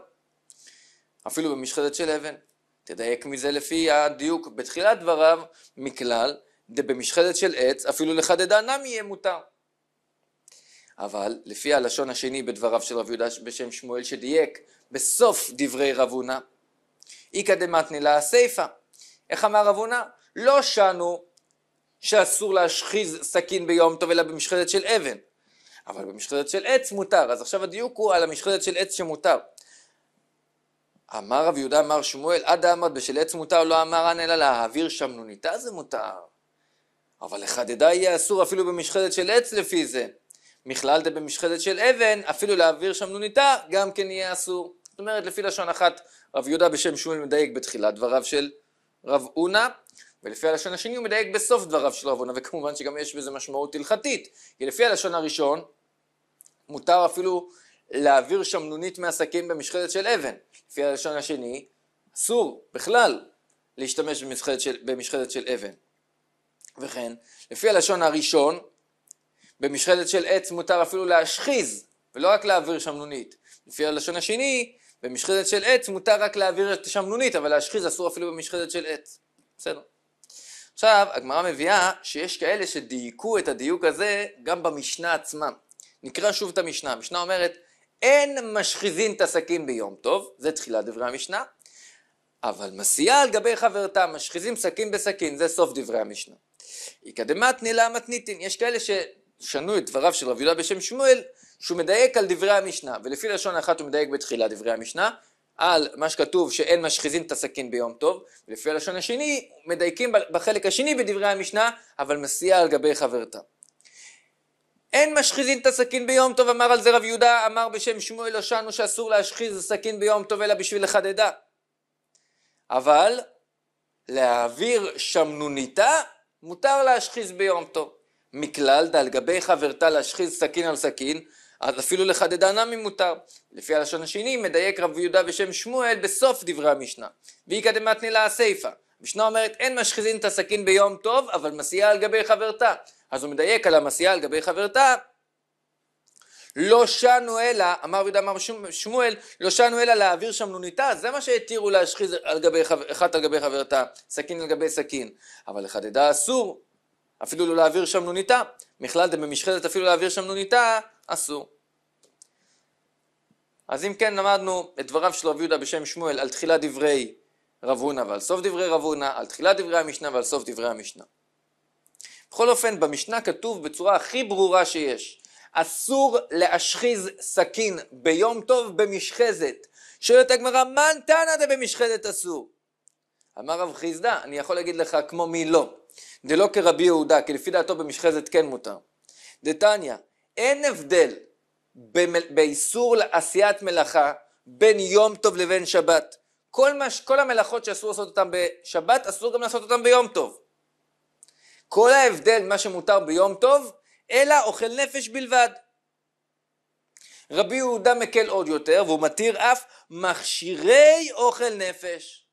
אפילו במשחזת של אבן. תדייק מזה לפי הדיוק בתחילת דבריו מכלל, במשחזת של עץ, אפילו לחדדה נמי יהיה מותר. אבל לפי הלשון השני בדבריו של רב יהודה בשם שמואל שדייק בסוף דברי רב הונא, איכא דמתנילה הסיפא. איך אמר רב הונא? לא שנו שאסור להשחיז סכין ביום טוב אלא במשחזת של אבן, אבל במשחזת של עץ מותר, אז עכשיו הדיוק הוא על המשחזת של עץ שמותר. אמר רב יהודה אמר שמואל, עד האמת בשל עץ מותר לא אמר אנא אלא להעביר שם נוניתה זה מותר. אבל לחדדה יהיה אסור אפילו במשחדת של עץ לפי זה. מכלל זה במשחדת של אבן, אפילו להעביר שם נוניתה גם כן יהיה אסור. זאת אומרת, לפי לשון אחת רב יהודה בשם שמואל מדייק בתחילת דבריו של רב אונה, ולפי הלשון השני הוא מדייק בסוף דבריו של רב אונה, וכמובן שגם יש בזה משמעות הלכתית, כי לפי הלשון הראשון, מותר אפילו להעביר שמנונית מהסכין במשחדת של אבן, לפי הלשון השני, אסור בכלל להשתמש במשחדת של, במשחדת של אבן. וכן, לפי הלשון הראשון, במשחדת של עץ מותר אפילו להשחיז, ולא רק להעביר שמנונית. לפי הלשון השני, במשחזת של עץ מותר רק להעביר שם נונית, אבל להשחיז אסור אפילו במשחזת של עץ. בסדר. עכשיו, הגמרא מביאה שיש כאלה שדייקו את הדיוק הזה גם במשנה עצמה. נקרא שוב את המשנה. המשנה אומרת, אין משחיזין את הסכין ביום טוב, זה תחילת דברי המשנה, אבל מסיעה על גבי חברתה, משחיזים סכין בסכין, זה סוף דברי המשנה. יקדמת נילה מתניתין, יש כאלה ש... שנו את דבריו של רב יהודה בשם שמואל, שהוא מדייק על דברי המשנה, ולפי לשון אחת הוא מדייק בתחילה דברי המשנה, על מה שכתוב שאין משחיזין את הסכין ביום טוב, ולפי הלשון השני מדייקים בחלק השני בדברי המשנה, אבל מסיע על גבי חברתה. אין משחיזין את הסכין ביום טוב, אמר על זה רב יהודה, אמר בשם שמואל הושענו לא שאסור להשחיז את הסכין ביום טוב אלא בשביל לחדדה. אבל להעביר שמנוניתה מותר להשחיז ביום טוב. מכלל על גבי חברתה להשחיז סכין על סכין, אז אפילו לחדדה נמי מותר. לפי הלשון השני, מדייק רב יהודה בשם שמואל בסוף דברי המשנה. והיא קדמתני לה הסיפה. המשנה אומרת אין משחיזין את הסכין ביום טוב, אבל מסיעה על גבי חברתה. אז הוא מדייק על המסיעה על גבי חברתה, לא שנו אלא, אמר רבי יהודה אמר שמואל, לא שנו אלא להעביר שם נוניתה, זה מה שהתירו להשחיז על גבי, אחת על גבי חברתה, סכין על גבי סכין. אבל לחדדה אסור, אפילו לא להעביר שם נוניתה. בכלל במשחטת אפילו לא להעביר שם נוניתה, אסור. אז אם כן למדנו את דבריו של רב יהודה בשם שמואל על תחילת דברי רב הונא ועל סוף דברי רב הונא, על תחילת דברי המשנה ועל סוף דברי המשנה. בכל אופן במשנה כתוב בצורה הכי ברורה שיש אסור להשחיז סכין ביום טוב במשחזת. שואלת הגמרא, מן תנא דבמשחזת אסור? אמר רב חיסדא, אני יכול להגיד לך כמו מי לא. דלא כרבי יהודה, כי לפי דעתו במשחזת כן מותר. דתניא, אין הבדל באיסור עשיית מלאכה בין יום טוב לבין שבת. כל, מש, כל המלאכות שאסור לעשות אותן בשבת, אסור גם לעשות אותן ביום טוב. כל ההבדל, מה שמותר ביום טוב, אלא אוכל נפש בלבד. רבי יהודה מקל עוד יותר, והוא מתיר אף מכשירי אוכל נפש.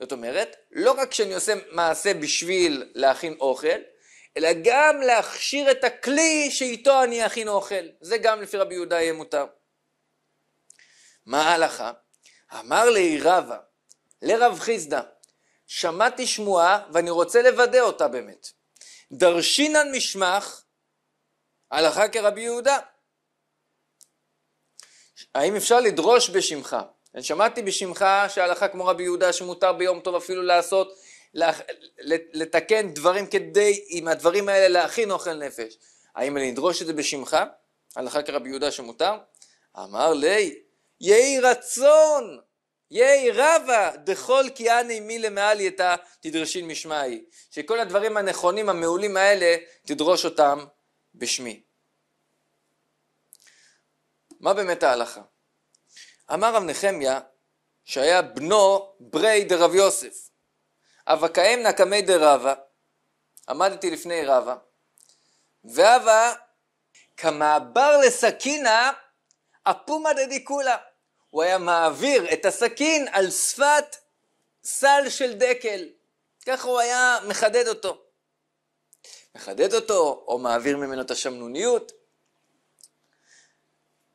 זאת אומרת, לא רק שאני עושה מעשה בשביל להכין אוכל, אלא גם להכשיר את הכלי שאיתו אני אכין אוכל. זה גם לפי רבי יהודה יהיה מותר. מה ההלכה? אמר לי רבא, לרב חיסדא, שמעתי שמועה ואני רוצה לוודא אותה באמת. דרשינן משמח, הלכה כרבי יהודה. האם אפשר לדרוש בשמך? אני שמעתי בשמך שההלכה כמו רבי יהודה שמותר ביום טוב אפילו לעשות, לתקן דברים כדי עם הדברים האלה להכין אוכל נפש. האם אני אדרוש את זה בשמך? הלכה כרבי יהודה שמותר? אמר לי, יהי רצון, יהי רבה, דכל כי אני מי למעל יתה תדרשין משמעי. שכל הדברים הנכונים, המעולים האלה, תדרוש אותם בשמי. מה באמת ההלכה? אמר רב נחמיה שהיה בנו ברי דרב יוסף. אבקאם נקמי דרבה, עמדתי לפני רבה, ואבא כמעבר לסכינה אפומה דדיקולה. הוא היה מעביר את הסכין על שפת סל של דקל. ככה הוא היה מחדד אותו. מחדד אותו, או מעביר ממנו את השמנוניות.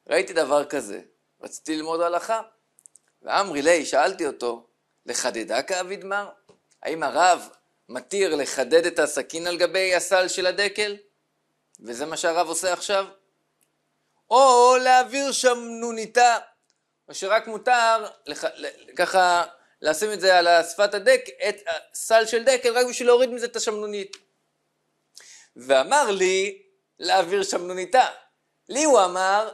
ראיתי דבר כזה, רציתי ללמוד הלכה. ואמרי לי, שאלתי אותו, לחדדה כאביד מר? האם הרב מתיר לחדד את הסכין על גבי הסל של הדקל? וזה מה שהרב עושה עכשיו? או להעביר שם נוניתה, או שרק מותר לח... ככה לשים את זה על שפת הדק, את הסל של דקל, רק בשביל להוריד מזה את השמנונית. ואמר לי להעביר שמנוניתה. לי הוא אמר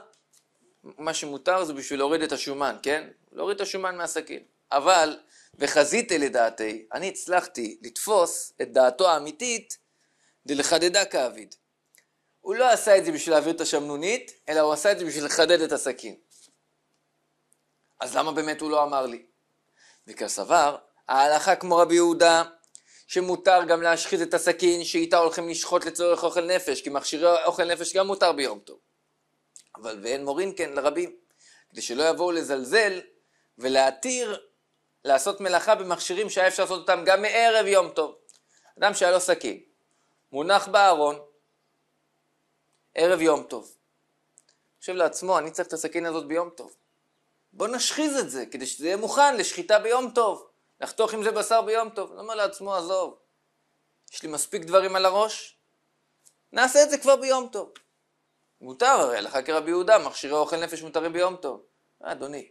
מה שמותר זה בשביל להוריד את השומן, כן? להוריד את השומן מהסכין. אבל, וחזיתי לדעתי, אני הצלחתי לתפוס את דעתו האמיתית דלחדדה כאביד. הוא לא עשה את זה בשביל להעביר את השמנונית, אלא הוא עשה את זה בשביל לחדד את הסכין. אז למה באמת הוא לא אמר לי? וכסבר, ההלכה כמו רבי יהודה, שמותר גם להשחית את הסכין שאיתה הולכים לשחוט לצורך אוכל נפש, כי מכשירי אוכל נפש גם מותר ביום טוב. אבל ואין מורין כן לרבים, כדי שלא יבואו לזלזל ולהתיר לעשות מלאכה במכשירים שהיה אפשר לעשות אותם גם מערב יום טוב. אדם שהיה לו סכין, מונח בארון, ערב יום טוב. חושב לעצמו, אני צריך את הסכין הזאת ביום טוב. בוא נשחיז את זה, כדי שזה יהיה מוכן לשחיטה ביום טוב. לחתוך עם זה בשר ביום טוב. למה לעצמו, עזוב. יש לי מספיק דברים על הראש, נעשה את זה כבר ביום טוב. מותר הרי, הלכה כרבי יהודה, מכשירי אוכל נפש מותרים ביום טוב. אה, אדוני,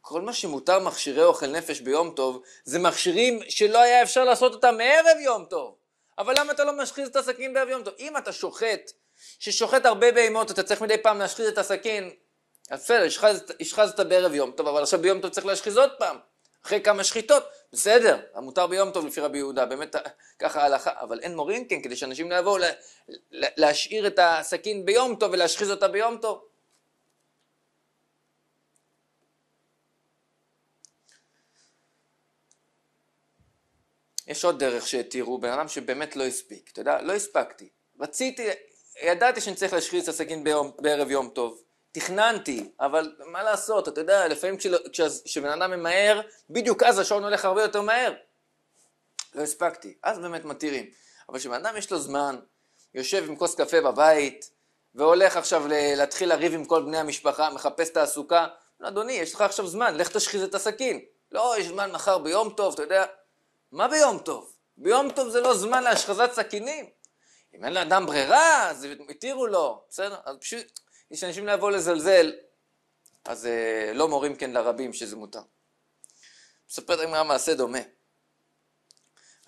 כל מה שמותר מכשירי אוכל נפש ביום טוב, זה מכשירים שלא היה אפשר לעשות אותם מערב יום טוב. אבל למה אתה לא משחיז את הסכין בערב יום טוב? אם אתה שוחט, ששוחט הרבה בהמות, אתה צריך מדי פעם להשחיז את הסכין, אז בסדר, השחזת בערב יום טוב, אבל עכשיו ביום טוב צריך להשחיז עוד פעם. אחרי כמה שחיטות, בסדר, המותר ביום טוב לפי רבי יהודה, באמת ככה ההלכה, אבל אין מורים כן כדי שאנשים לא יבואו לה, להשאיר את הסכין ביום טוב ולהשחיז אותה ביום טוב. יש עוד דרך שתראו, בן אדם שבאמת לא הספיק, אתה יודע, לא הספקתי, רציתי, ידעתי שאני צריך להשחיז את הסכין ביום, בערב יום טוב, תכננתי, אבל מה לעשות, אתה יודע, לפעמים כשבן אדם ממהר, בדיוק אז השעון הולך הרבה יותר מהר. לא הספקתי, אז באמת מתירים. אבל כשבן אדם יש לו זמן, יושב עם כוס קפה בבית, והולך עכשיו להתחיל לריב עם כל בני המשפחה, מחפש תעסוקה, לא, אדוני, יש לך עכשיו זמן, לך תשחיז את הסכין. לא, יש זמן מחר ביום טוב, אתה יודע. מה ביום טוב? ביום טוב זה לא זמן להשחזת סכינים. אם אין לאדם ברירה, אז התירו לו, בסדר? אז פשוט... היא שאנשים לא יבואו לזלזל, אז אה, לא מורים כן לרבים שזה מותר. מספרת הגמרא מעשה דומה.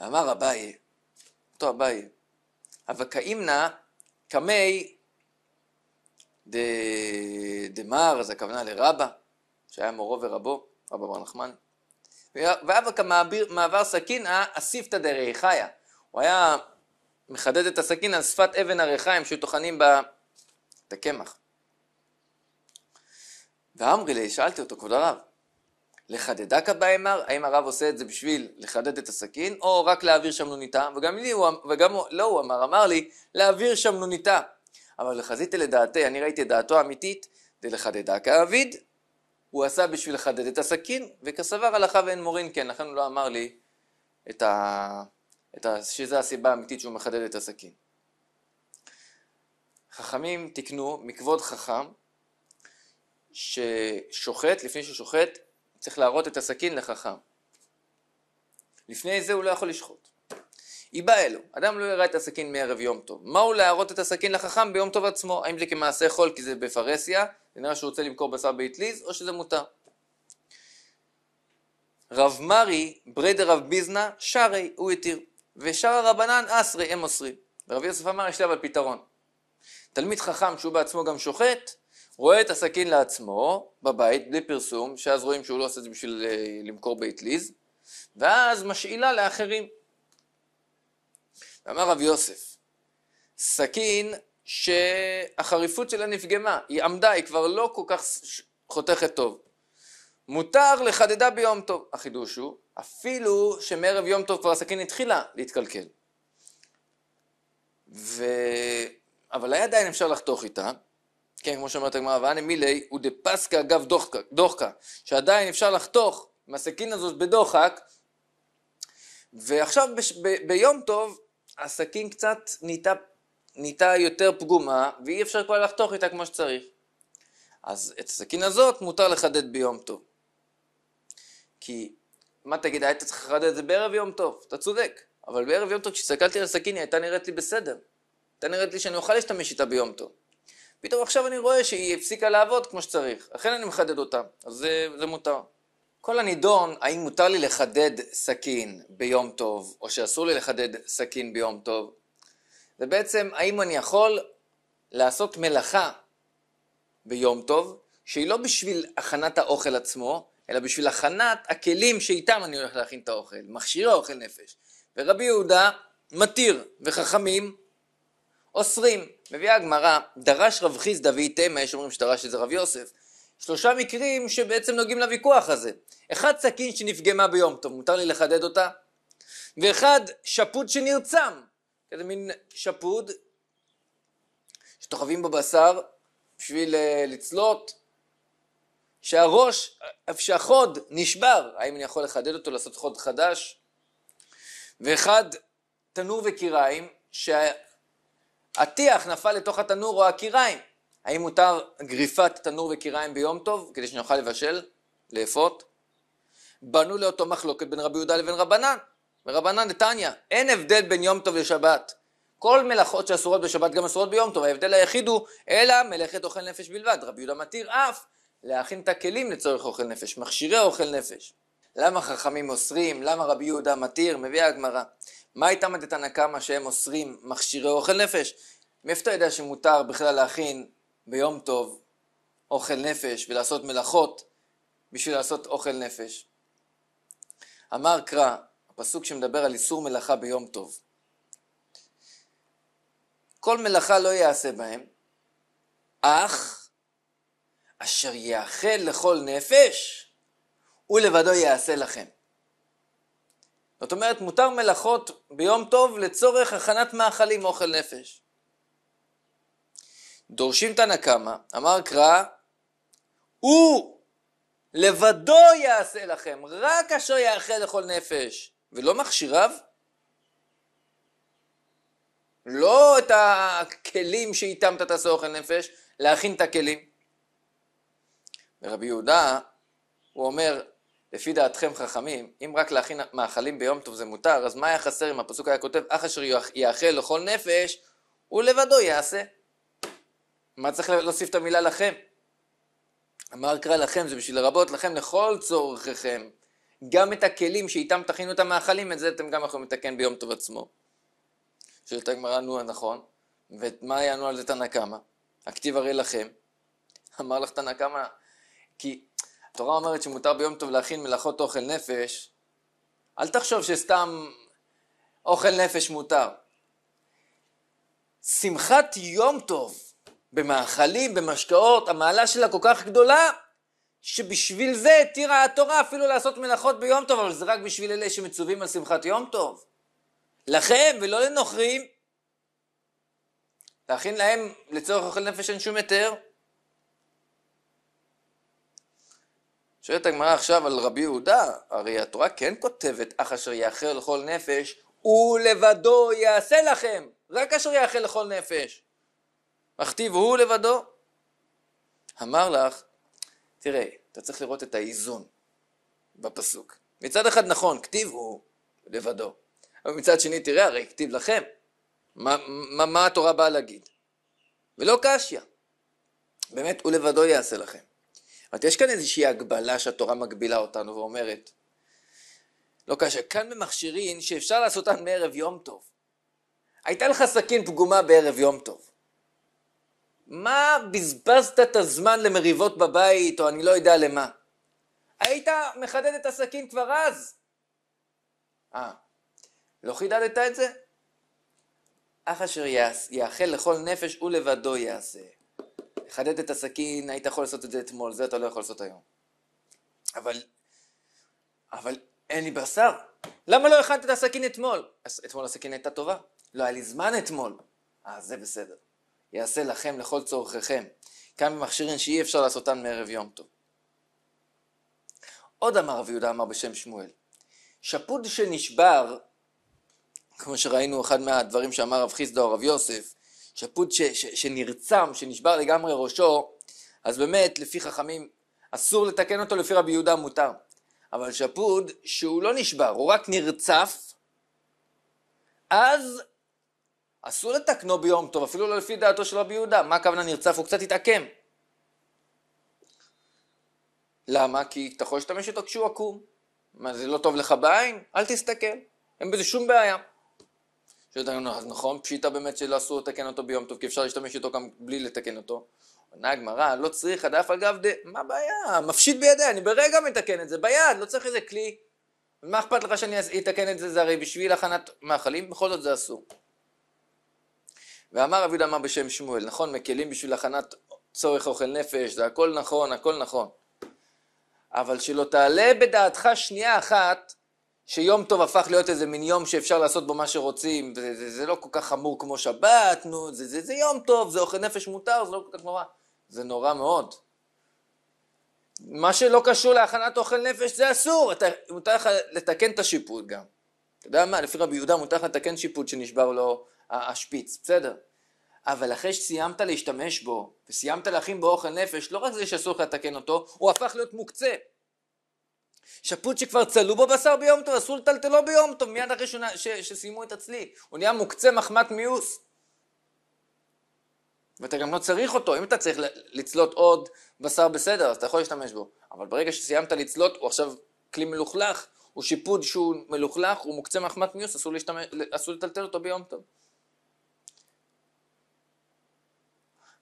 אמר אביי, אותו אביי, אבקאימנא קמי דמר, זה הכוונה לרבה, שהיה מורו ורבו, רבא בר נחמן. ואבקא מעבר סכינא אסיפתא דרעיכיה. הוא היה מחדד את הסכין על שפת אבן הרחיים שהיו טוחנים בה את הקמח. ואמרי לי, שאלתי אותו, כבוד הרב, לחדדה כבהמר, האם הרב עושה את זה בשביל לחדד את הסכין, או רק להעביר שם נוניתה? וגם לי, הוא, וגם לא הוא אמר, אמר לי, להעביר שם נוניתה. אבל לחזיתי לדעתי, אני ראיתי את דעתו האמיתית, דלחדדה כאביד, הוא עשה בשביל לחדד את הסכין, וכסבר הלכה ואין מורין כן, לכן הוא לא אמר לי את ה... את ה... שזה הסיבה האמיתית שהוא מחדד את הסכין. חכמים תיקנו מכבוד חכם ששוחט, לפני ששוחט, צריך להראות את הסכין לחכם. לפני זה הוא לא יכול לשחוט. היא באה אלו, אדם לא יראה את הסכין מערב יום טוב. מהו להראות את הסכין לחכם ביום טוב עצמו? האם זה כמעשה חול כי זה בפרהסיה, זה נראה שהוא רוצה למכור בשר באטליז, או שזה מותר? רב מרי, ברי דרב ביזנה, שרי, הוא התיר. ושר הרבנן, אסרי, הם אוסרים. ורבי יוסף אמר, יש לי אבל פתרון. תלמיד חכם שהוא בעצמו גם שוחט, רואה את הסכין לעצמו בבית, בלי פרסום, שאז רואים שהוא לא עושה את זה בשביל אה, למכור באטליז, ואז משאילה לאחרים. אמר רב יוסף, סכין שהחריפות שלה נפגמה, היא עמדה, היא כבר לא כל כך חותכת טוב. מותר לחדדה ביום טוב. החידוש הוא, אפילו שמערב יום טוב כבר הסכין התחילה להתקלקל. ו... אבל היה עדיין אפשר לחתוך איתה, כן, כמו שאומרת הגמרא, ואנא מילי הוא דפסקה אגב דוחקה, שעדיין אפשר לחתוך עם הסכין הזאת בדוחק, ועכשיו בש, ב, ביום טוב הסכין קצת נהייתה, נהייתה יותר פגומה, ואי אפשר כבר לחתוך איתה כמו שצריך. אז את הסכין הזאת מותר לחדד ביום טוב. כי, מה תגיד, היית צריך לחדד את זה בערב יום טוב, אתה צודק, אבל בערב יום טוב כשהסתכלתי על הסכין היא הייתה נראית לי בסדר. הייתה נראית לי שאני אוכל להשתמש איתה ביום טוב. פתאום עכשיו אני רואה שהיא הפסיקה לעבוד כמו שצריך, לכן אני מחדד אותה, אז זה, זה מותר. כל הנידון, האם מותר לי לחדד סכין ביום טוב, או שאסור לי לחדד סכין ביום טוב, זה בעצם האם אני יכול לעשות מלאכה ביום טוב, שהיא לא בשביל הכנת האוכל עצמו, אלא בשביל הכנת הכלים שאיתם אני הולך להכין את האוכל, מכשירי אוכל נפש. ורבי יהודה מתיר, וחכמים אוסרים. מביאה הגמרא, דרש רב חיסדא ואיתמה, יש אומרים שדרש את זה רב יוסף, שלושה מקרים שבעצם נוגעים לוויכוח הזה. אחד סכין שנפגמה ביום טוב, מותר לי לחדד אותה? ואחד שפוד שנרצם, כזה מין שפוד שתוכבים בבשר בשביל אה, לצלות, שהראש, שהחוד נשבר, האם אני יכול לחדד אותו לעשות חוד חדש? ואחד תנור וקיריים, שה... הטיח נפל לתוך התנור או הקיריים. האם מותר גריפת תנור וקיריים ביום טוב כדי שנוכל לבשל, לאפות? בנו לאותו מחלוקת בין רבי יהודה לבין רבנן. ורבנן נתניה, אין הבדל בין יום טוב לשבת. כל מלאכות שאסורות בשבת גם אסורות ביום טוב, ההבדל היחיד הוא אלא מלאכת אוכל נפש בלבד. רבי יהודה מתיר אף להכין את הכלים לצורך אוכל נפש, מכשירי אוכל נפש. למה חכמים אוסרים? למה רבי יהודה מתיר? מביאה הגמרא. מה הייתה מדת הנקמה שהם אוסרים מכשירי אוכל נפש? מאיפה אתה יודע שמותר בכלל להכין ביום טוב אוכל נפש ולעשות מלאכות בשביל לעשות אוכל נפש? אמר קרא, הפסוק שמדבר על איסור מלאכה ביום טוב. כל מלאכה לא יעשה בהם, אך אשר יאחל לכל נפש הוא לבדו יעשה לכם. זאת אומרת, מותר מלאכות ביום טוב לצורך הכנת מאכלים אוכל נפש. דורשים תנא קמא, אמר קרא, הוא לבדו יעשה לכם, רק אשר יאכל לכל נפש, ולא מכשיריו? לא את הכלים שאיתם אתה תעשה אוכל נפש, להכין את הכלים. ורבי יהודה, הוא אומר, לפי דעתכם חכמים, אם רק להכין מאכלים ביום טוב זה מותר, אז מה היה חסר אם הפסוק היה כותב, אך אשר יאכל לכל נפש, הוא לבדו יעשה. מה צריך להוסיף את המילה לכם? אמר קרא לכם, זה בשביל לרבות לכם לכל צורככם. גם את הכלים שאיתם תכינו את המאכלים, את זה אתם גם יכולים לתקן ביום טוב עצמו. שואלת הגמרא, נו, נכון, ומה יענו על זה תנא קמא? הכתיב הרי לכם. אמר לך תנא קמא, כי התורה אומרת שמותר ביום טוב להכין מלאכות אוכל נפש, אל תחשוב שסתם אוכל נפש מותר. שמחת יום טוב במאכלים, במשקאות, המעלה שלה כל כך גדולה, שבשביל זה התירה התורה אפילו לעשות מלאכות ביום טוב, אבל זה רק בשביל אלה שמצווים על שמחת יום טוב. לכם ולא לנוכרים, להכין להם לצורך אוכל נפש אין שום היתר. שואלת הגמרא עכשיו על רבי יהודה, הרי התורה כן כותבת אך אשר יאחר לכל נפש, הוא לבדו יעשה לכם, רק אשר יאחר לכל נפש. מכתיב הוא לבדו. אמר לך, תראה, אתה צריך לראות את האיזון בפסוק. מצד אחד נכון, כתיב הוא לבדו, אבל מצד שני תראה, הרי כתיב לכם. מה, מה, מה התורה באה להגיד? ולא קשיא. באמת, הוא לבדו יעשה לכם. אומרת, יש כאן איזושהי הגבלה שהתורה מגבילה אותנו ואומרת, לא קשה, כאן במכשירין שאפשר לעשותן מערב יום טוב. הייתה לך סכין פגומה בערב יום טוב. מה בזבזת את הזמן למריבות בבית, או אני לא יודע למה? היית מחדד את הסכין כבר אז. אה, לא חידדת את זה? אך אשר יאכל לכל נפש ולבדו יעשה. חדד את הסכין, היית יכול לעשות את זה אתמול, זה אתה לא יכול לעשות היום. אבל, אבל אין לי בשר. למה לא הכנת את הסכין אתמול? אתמול הסכין הייתה טובה, לא היה לי זמן אתמול. אה, זה בסדר. יעשה לכם לכל צורככם. כמה מכשירים שאי אפשר לעשותם מערב יום טוב. עוד אמר רבי יהודה אמר בשם שמואל, שפוד שנשבר, כמו שראינו אחד מהדברים שאמר רב חיסדא או רב יוסף, שפוט ש, ש, שנרצם, שנשבר לגמרי ראשו, אז באמת, לפי חכמים, אסור לתקן אותו, לפי רבי יהודה מותר. אבל שפוד שהוא לא נשבר, הוא רק נרצף, אז אסור לתקנו ביום טוב, אפילו לא לפי דעתו של רבי יהודה. מה הכוונה נרצף? הוא קצת התעקם. למה? כי אתה יכול להשתמש איתו כשהוא עקום. מה, זה לא טוב לך בעין? אל תסתכל. אין בזה שום בעיה. אז נכון, פשיטה באמת אסור לתקן אותו ביום טוב, כי אפשר להשתמש איתו גם בלי לתקן אותו. עונה הגמרא, לא צריך, הדף אגב, ד... מה הבעיה? מפשיט בידי, אני ברגע מתקן את זה, ביד, לא צריך איזה כלי. מה אכפת לך שאני אתקן את זה, זה הרי בשביל הכנת מאכלים, בכל זאת זה אסור. ואמר רבי דמר בשם שמואל, נכון, מקלים בשביל הכנת צורך אוכל נפש, זה הכל נכון, הכל נכון. אבל שלא תעלה בדעתך שנייה אחת שיום טוב הפך להיות איזה מין יום שאפשר לעשות בו מה שרוצים, זה, זה, זה לא כל כך חמור כמו שבת, נו, זה, זה, זה יום טוב, זה אוכל נפש מותר, זה לא כל כך נורא. זה נורא מאוד. מה שלא קשור להכנת אוכל נפש זה אסור, אתה, מותר לך לתקן את השיפוט גם. אתה יודע מה, לפי רבי יהודה מותר לך לתקן שיפוט שנשבר לו השפיץ, בסדר. אבל אחרי שסיימת להשתמש בו, וסיימת להכין בו אוכל נפש, לא רק זה שאסור לך לתקן אותו, הוא הפך להיות מוקצה. שפוט שכבר צלו בו בשר ביום טוב, אסור לטלטלו ביום טוב, מיד אחרי שונה, ש, שסיימו את הצלי. הוא נהיה מוקצה מחמת מיאוס. ואתה גם לא צריך אותו, אם אתה צריך לצלות עוד בשר בסדר, אז אתה יכול להשתמש בו. אבל ברגע שסיימת לצלות, הוא עכשיו כלי מלוכלך, הוא שיפוד שהוא מלוכלך, הוא מוקצה מחמת מיוס, אסור, להשתמש, אסור לטלטל אותו ביום טוב.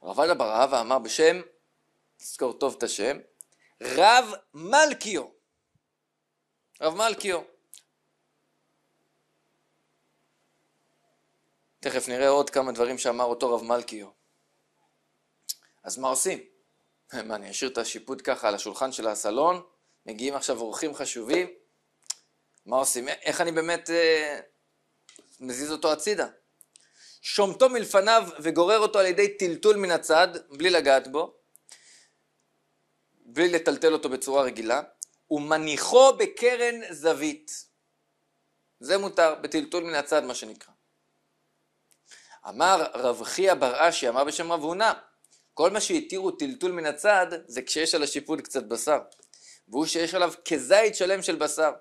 רב אללה ברהבה אמר בשם, תזכור טוב את השם, רב מלכיו. רב מלכיו. תכף נראה עוד כמה דברים שאמר אותו רב מלכיו. אז מה עושים? [laughs] מה, אני אשאיר את השיפוט ככה על השולחן של הסלון? מגיעים עכשיו אורחים חשובים? מה עושים? איך אני באמת אה, מזיז אותו הצידה? שומטו מלפניו וגורר אותו על ידי טלטול מן הצד, בלי לגעת בו, בלי לטלטל אותו בצורה רגילה. ומניחו בקרן זווית. זה מותר, בטלטול מן הצד מה שנקרא. אמר רב חייא בר אשי, אמר בשם רב הונא, כל מה שהתירו טלטול מן הצד זה כשיש על השיפוד קצת בשר, והוא שיש עליו כזית שלם של בשר.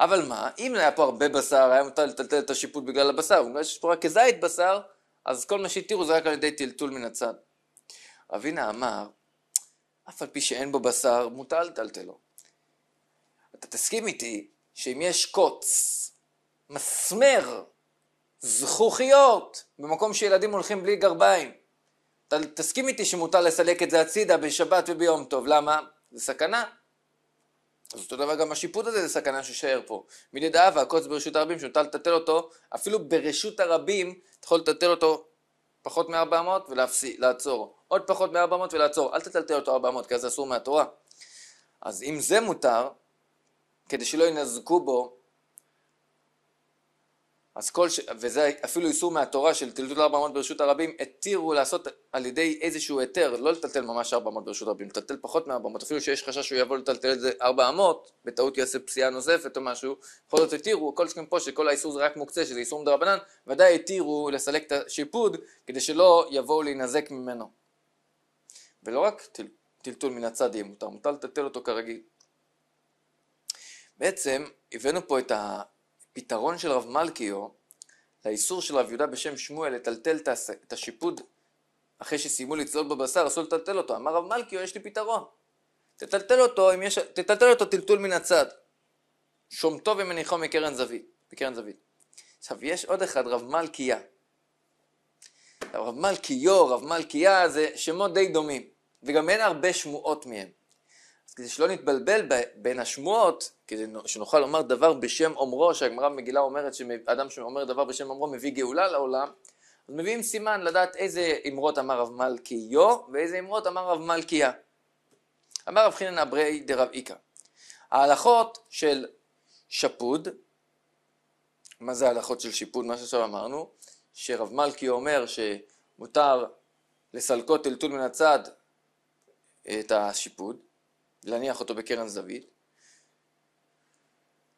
אבל מה, אם היה פה הרבה בשר, היה מותר לטלטל את השיפוד בגלל הבשר, ובגלל לא שיש פה רק כזית בשר, אז כל מה שהתירו זה רק על ידי טלטול מן הצד. רבינה אמר, אף על פי שאין בו בשר, מותר לטלטלו. אתה תסכים איתי שאם יש קוץ, מסמר, זכוכיות, במקום שילדים הולכים בלי גרביים, אתה תסכים איתי שמותר לסלק את זה הצידה בשבת וביום טוב, למה? זה סכנה. אז אותו דבר גם השיפוט הזה זה סכנה שישאר פה. מלידה והקוץ ברשות הרבים שמותר לטלטל אותו, אפילו ברשות הרבים אתה יכול לטלטל אותו פחות מ-400 ולעצור, עוד פחות מ-400 ולעצור, אל תטלטל אותו 400 כי אז אסור מהתורה. אז אם זה מותר, כדי שלא ינזקו בו אז כל ש... וזה אפילו איסור מהתורה של טלטול ארבע מאות ברשות הרבים, התירו לעשות על ידי איזשהו היתר, לא לטלטל ממש ארבע מאות ברשות הרבים, לטלטל פחות מארבע מאות, אפילו שיש חשש שהוא יבוא לטלטל את זה ארבע אמות, בטעות יעשה פסיעה נוספת או משהו, בכל זאת התירו, כל שכם פה שכל האיסור זה רק מוקצה, שזה איסור מדרבנן, ודאי התירו לסלק את השיפוד, כדי שלא יבואו להינזק ממנו. ולא רק טל... טלטול מן הצד יהיה מותר, מותר לטלטל אותו כרגיל. בעצם הבאנו פה את ה... הפתרון של רב מלכיו לאיסור של רב יהודה בשם שמואל לטלטל את השיפוד אחרי שסיימו לצלול בבשר, אסור לטלטל אותו. אמר רב מלכיו, יש לי פתרון. תטלטל אותו, אם יש... תטלטל אותו טלטול מן הצד. שומטו ומניחו מקרן זווית. מקרן זווית. עכשיו, יש עוד אחד, רב מלכיה. רב מלכיו, רב מלכיה, זה שמות די דומים. וגם אין הרבה שמועות מהם. אז כדי שלא נתבלבל בין השמועות, כדי שנוכל לומר דבר בשם אומרו, שהגמרא במגילה אומרת שאדם שאומר דבר בשם אומרו מביא גאולה לעולם, אז מביאים סימן לדעת איזה אמרות אמר רב מלכיו ואיזה אמרות אמר רב מלכיה. אמר רב חינן אברי דרב איכא. ההלכות של שפוד, מה זה ההלכות של שיפוד? מה שעכשיו אמרנו, שרב מלכי אומר שמותר לסלקות טלטול מן הצד את השיפוד, להניח אותו בקרן זווית,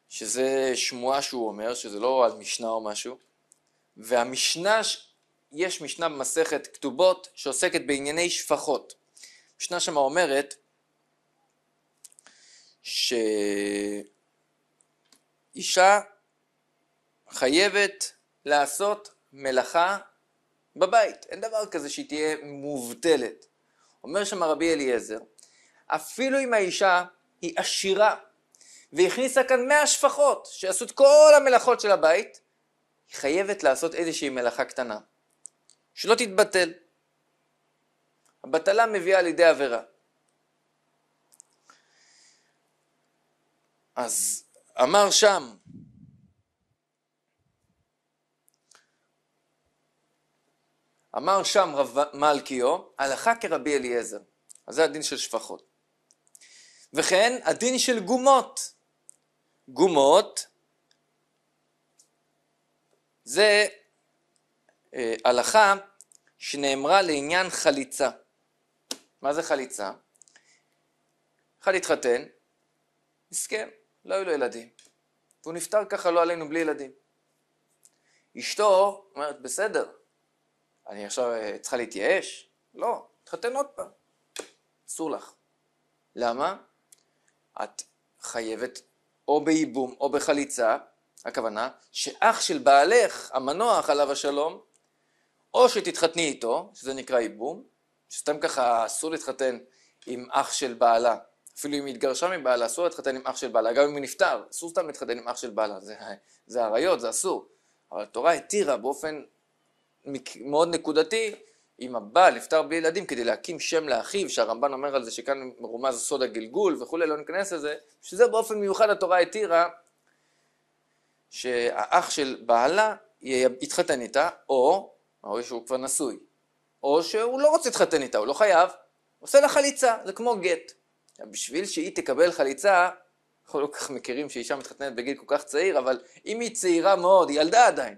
שזה שמועה שהוא אומר, שזה לא על משנה או משהו, והמשנה, יש משנה במסכת כתובות שעוסקת בענייני שפחות. המשנה שמה אומרת שאישה חייבת לעשות מלאכה בבית, אין דבר כזה שהיא תהיה מובטלת. אומר שם רבי אליעזר, אפילו אם האישה היא עשירה והכניסה כאן מאה שפחות שעשו את כל המלאכות של הבית, היא חייבת לעשות איזושהי מלאכה קטנה, שלא תתבטל. הבטלה מביאה לידי עבירה. אז אמר שם, אמר שם רב מלכיו, הלכה כרבי אליעזר. אז זה הדין של שפחות. וכן הדין של גומות. גומות זה אה, הלכה שנאמרה לעניין חליצה. מה זה חליצה? אחד התחתן, הסכם, לא היו לו ילדים. והוא נפטר ככה לא עלינו בלי ילדים. אשתו אומרת, בסדר, אני עכשיו אה, צריכה להתייאש? לא, תתחתן עוד פעם. אסור לך. למה? את חייבת או בייבום או בחליצה, הכוונה שאח של בעלך המנוח עליו השלום, או שתתחתני איתו, שזה נקרא ייבום, שסתם ככה אסור להתחתן עם אח של בעלה, אפילו אם היא התגרשה מבעלה אסור להתחתן עם אח של בעלה, גם אם היא נפטר, אסור סתם להתחתן עם אח של בעלה, זה עריות, זה, זה אסור, אבל התורה התירה באופן מאוד נקודתי אם הבעל נפטר בלי ילדים כדי להקים שם לאחיו, שהרמב"ן אומר על זה שכאן מרומז סוד הגלגול וכולי, לא ניכנס לזה, שזה באופן מיוחד התורה התירה שהאח של בעלה יתחתן איתה, או, או שהוא כבר נשוי, או שהוא לא רוצה להתחתן איתה, הוא לא חייב, עושה לה חליצה, זה כמו גט. בשביל שהיא תקבל חליצה, אנחנו לא כל כך מכירים שאישה מתחתנת בגיל כל כך צעיר, אבל אם היא צעירה מאוד, היא ילדה עדיין,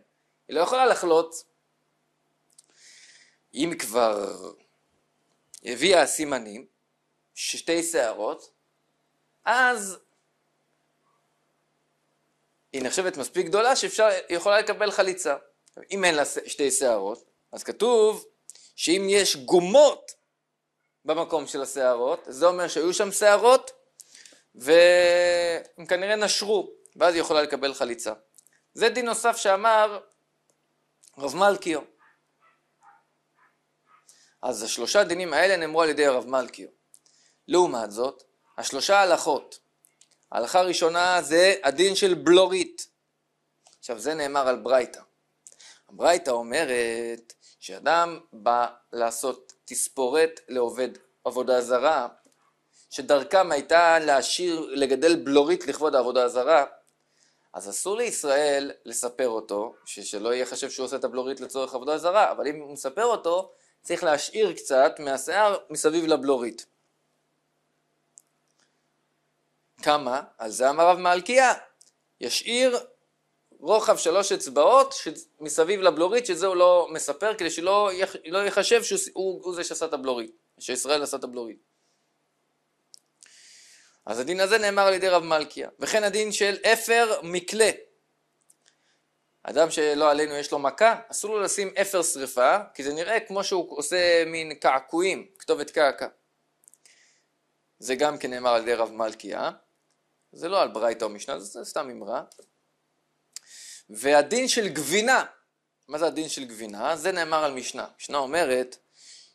היא לא יכולה לחלוץ. אם כבר הביאה סימנים, שתי שערות, אז היא נחשבת מספיק גדולה שאפשר, היא יכולה לקבל חליצה. אם אין לה שתי שערות, אז כתוב שאם יש גומות במקום של השערות, זה אומר שהיו שם שערות והם כנראה נשרו, ואז היא יכולה לקבל חליצה. זה דין נוסף שאמר רב מלקיו. אז השלושה דינים האלה נאמרו על ידי הרב מלכיר. לעומת זאת, השלושה הלכות. ההלכה הראשונה זה הדין של בלורית. עכשיו זה נאמר על ברייתא. הברייתא אומרת שאדם בא לעשות תספורת לעובד עבודה זרה, שדרכם הייתה להשאיר, לגדל בלורית לכבוד העבודה הזרה, אז אסור לישראל לספר אותו, שלא יהיה חשב שהוא עושה את הבלורית לצורך עבודה זרה, אבל אם הוא מספר אותו, צריך להשאיר קצת מהשיער מסביב לבלורית. כמה? על זה אמר רב מלכיה, ישאיר רוחב שלוש אצבעות ש... מסביב לבלורית, שזה הוא לא מספר, כדי שלא יח, לא יחשב שהוא הוא... הוא זה שעשה את הבלורית, שישראל עשה את הבלורית. אז הדין הזה נאמר על ידי רב מלכיה. וכן הדין של אפר מקלה, אדם שלא עלינו יש לו מכה, אסור לו לשים אפר שרפה, כי זה נראה כמו שהוא עושה מין קעקועים, כתובת קעקע. זה גם כן נאמר על ידי רב מלכיה, זה לא על ברייתא או משנה, זה סתם אמרה. והדין של גבינה, מה זה הדין של גבינה? זה נאמר על משנה. משנה אומרת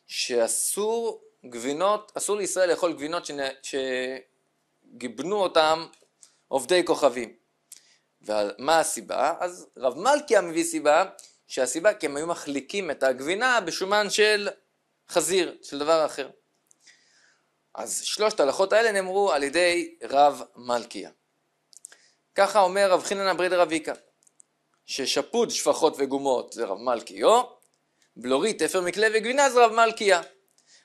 שאסור גבינות, אסור לישראל לאכול גבינות שגיבנו אותם עובדי כוכבים. ומה הסיבה? אז רב מלכיה מביא סיבה שהסיבה כי הם היו מחליקים את הגבינה בשומן של חזיר, של דבר אחר. אז שלושת ההלכות האלה נאמרו על ידי רב מלכיה. ככה אומר רב חינן אברי אביקה, ששפוד שפחות וגומות זה רב מלכיו, בלורית אפר מקלה וגבינה זה רב מלכיה.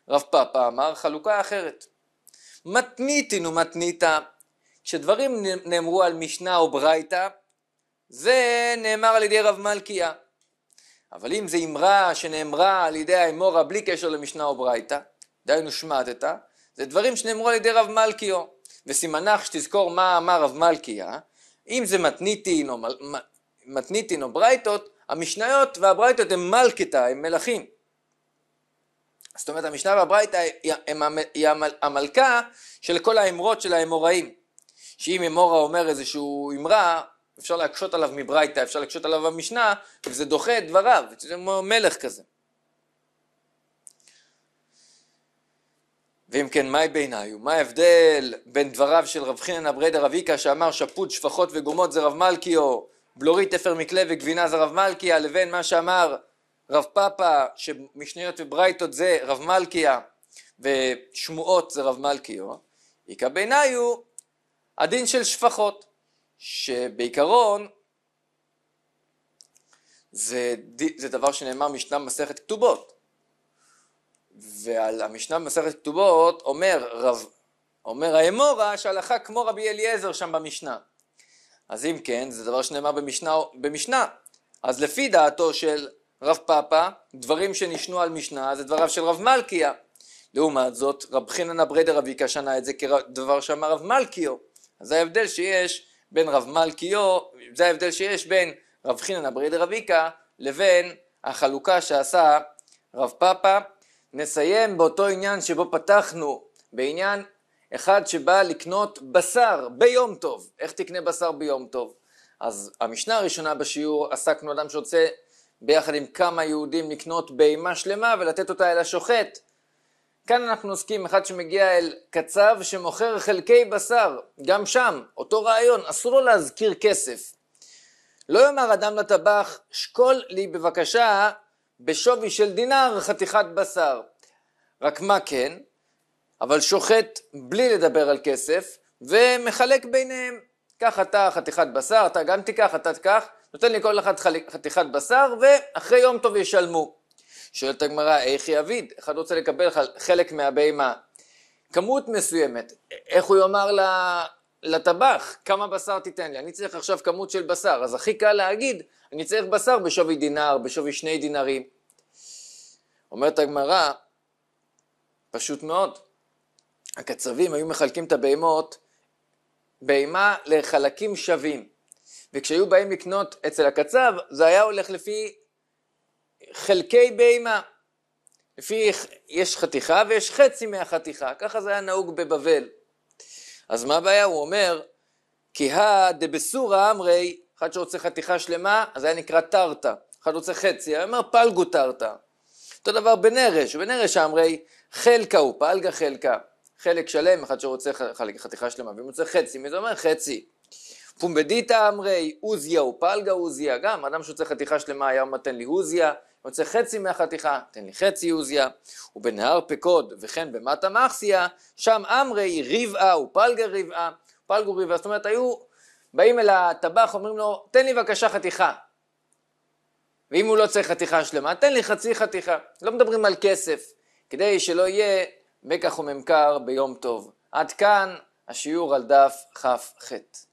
רב פאפה אמר חלוקה אחרת. מתניתין ומתניתה כשדברים נאמרו על משנה או ברייתא, זה נאמר על ידי רב מלכיה. אבל אם זה אמרה שנאמרה על ידי האמורה בלי קשר למשנה או ברייתא, דהיינו שמעתתא, זה דברים שנאמרו על ידי רב מלכיו. וסימנך שתזכור מה אמר רב מלכיה, אם זה מתניתין או, מתניתין או ברייתות, המשניות והברייתות הם מלכתא, הם מלכים. זאת אומרת המשנה והברייתא היא המלכה של כל האמרות של האמוראים. שאם אמורה אומר איזשהו אמרה, אפשר להקשות עליו מברייתא, אפשר להקשות עליו במשנה, וזה דוחה את דבריו, זה מלך כזה. ואם כן, מהי בעיניי? מה ההבדל בין דבריו של רב חינן אברדה רב איקה שאמר שפוט, שפחות וגומות זה רב מלכי או בלורית, אפר מקלה וגבינה זה רב מלכיה, לבין מה שאמר רב פאפה, שמשניות וברייתות זה רב מלכיה, ושמועות זה רב מלכי או? איכא בעיניי הוא הדין של שפחות, שבעיקרון זה, זה דבר שנאמר משנה במסכת כתובות. ועל המשנה במסכת כתובות אומר רב, אומר האמורה שהלכה כמו רבי אליעזר שם במשנה. אז אם כן, זה דבר שנאמר במשנה, במשנה. אז לפי דעתו של רב פאפא, דברים שנשנו על משנה זה דבריו של רב מלכיה. לעומת זאת, רב חינן אברדר אבי קשנה את זה כדבר שאמר רב מלכיו. אז ההבדל שיש בין רב מלכיו, זה ההבדל שיש בין רב חינן אברי דרביקה לבין החלוקה שעשה רב פאפה. נסיים באותו עניין שבו פתחנו, בעניין אחד שבא לקנות בשר ביום טוב. איך תקנה בשר ביום טוב? אז המשנה הראשונה בשיעור עסקנו אדם שרוצה ביחד עם כמה יהודים לקנות בהמה שלמה ולתת אותה אל השוחט. כאן אנחנו עוסקים אחד שמגיע אל קצב שמוכר חלקי בשר, גם שם, אותו רעיון, אסור לו להזכיר כסף. לא יאמר אדם לטבח, שקול לי בבקשה בשווי של דינר חתיכת בשר. רק מה כן? אבל שוחט בלי לדבר על כסף, ומחלק ביניהם. קח אתה חתיכת בשר, אתה גם תיקח, אתה תיקח, נותן כל אחד חתיכת בשר, ואחרי יום טוב ישלמו. שואלת הגמרא, איך יעביד? אחד רוצה לקבל חלק מהבהמה, כמות מסוימת, איך הוא יאמר לטבח, כמה בשר תיתן לי? אני צריך עכשיו כמות של בשר, אז הכי קל להגיד, אני צריך בשר בשווי דינר, בשווי שני דינרים. אומרת הגמרא, פשוט מאוד, הקצבים היו מחלקים את הבהמות, בהמה לחלקים שווים. וכשהיו באים לקנות אצל הקצב, זה היה הולך לפי חלקי בהמה. לפי, יש חתיכה ויש חצי מהחתיכה, ככה זה היה נהוג בבבל. אז מה הבעיה? הוא אומר, כי הא דבסורא אמרי, אחד שרוצה חתיכה שלמה, אז היה נקרא תרתא, אחד רוצה חצי, הוא אומר פלגו תרתא. אותו דבר בנרש, בנרש אמרי, חלקה הוא פלגה חלקה, חלק שלם, אחד שרוצה חתיכה שלמה, ואם רוצה חצי, מי זה אומר? חצי. פומבדיתא אמרי, עוזיה הוא פלגה עוזיה, גם אדם שרוצה חתיכה שלמה היה מתן לי עוזיה, יוצא חצי מהחתיכה, תן לי חצי עוזיה, ובנהר פקוד וכן במטה מחסיה, שם אמרי רבעה ופלגה רבעה, פלגו רבעה, זאת אומרת היו באים אל הטבח, אומרים לו, תן לי בבקשה חתיכה. ואם הוא לא צריך חתיכה שלמה, תן לי חצי חתיכה. לא מדברים על כסף, כדי שלא יהיה מקח וממכר ביום טוב. עד כאן השיעור על דף כ"ח.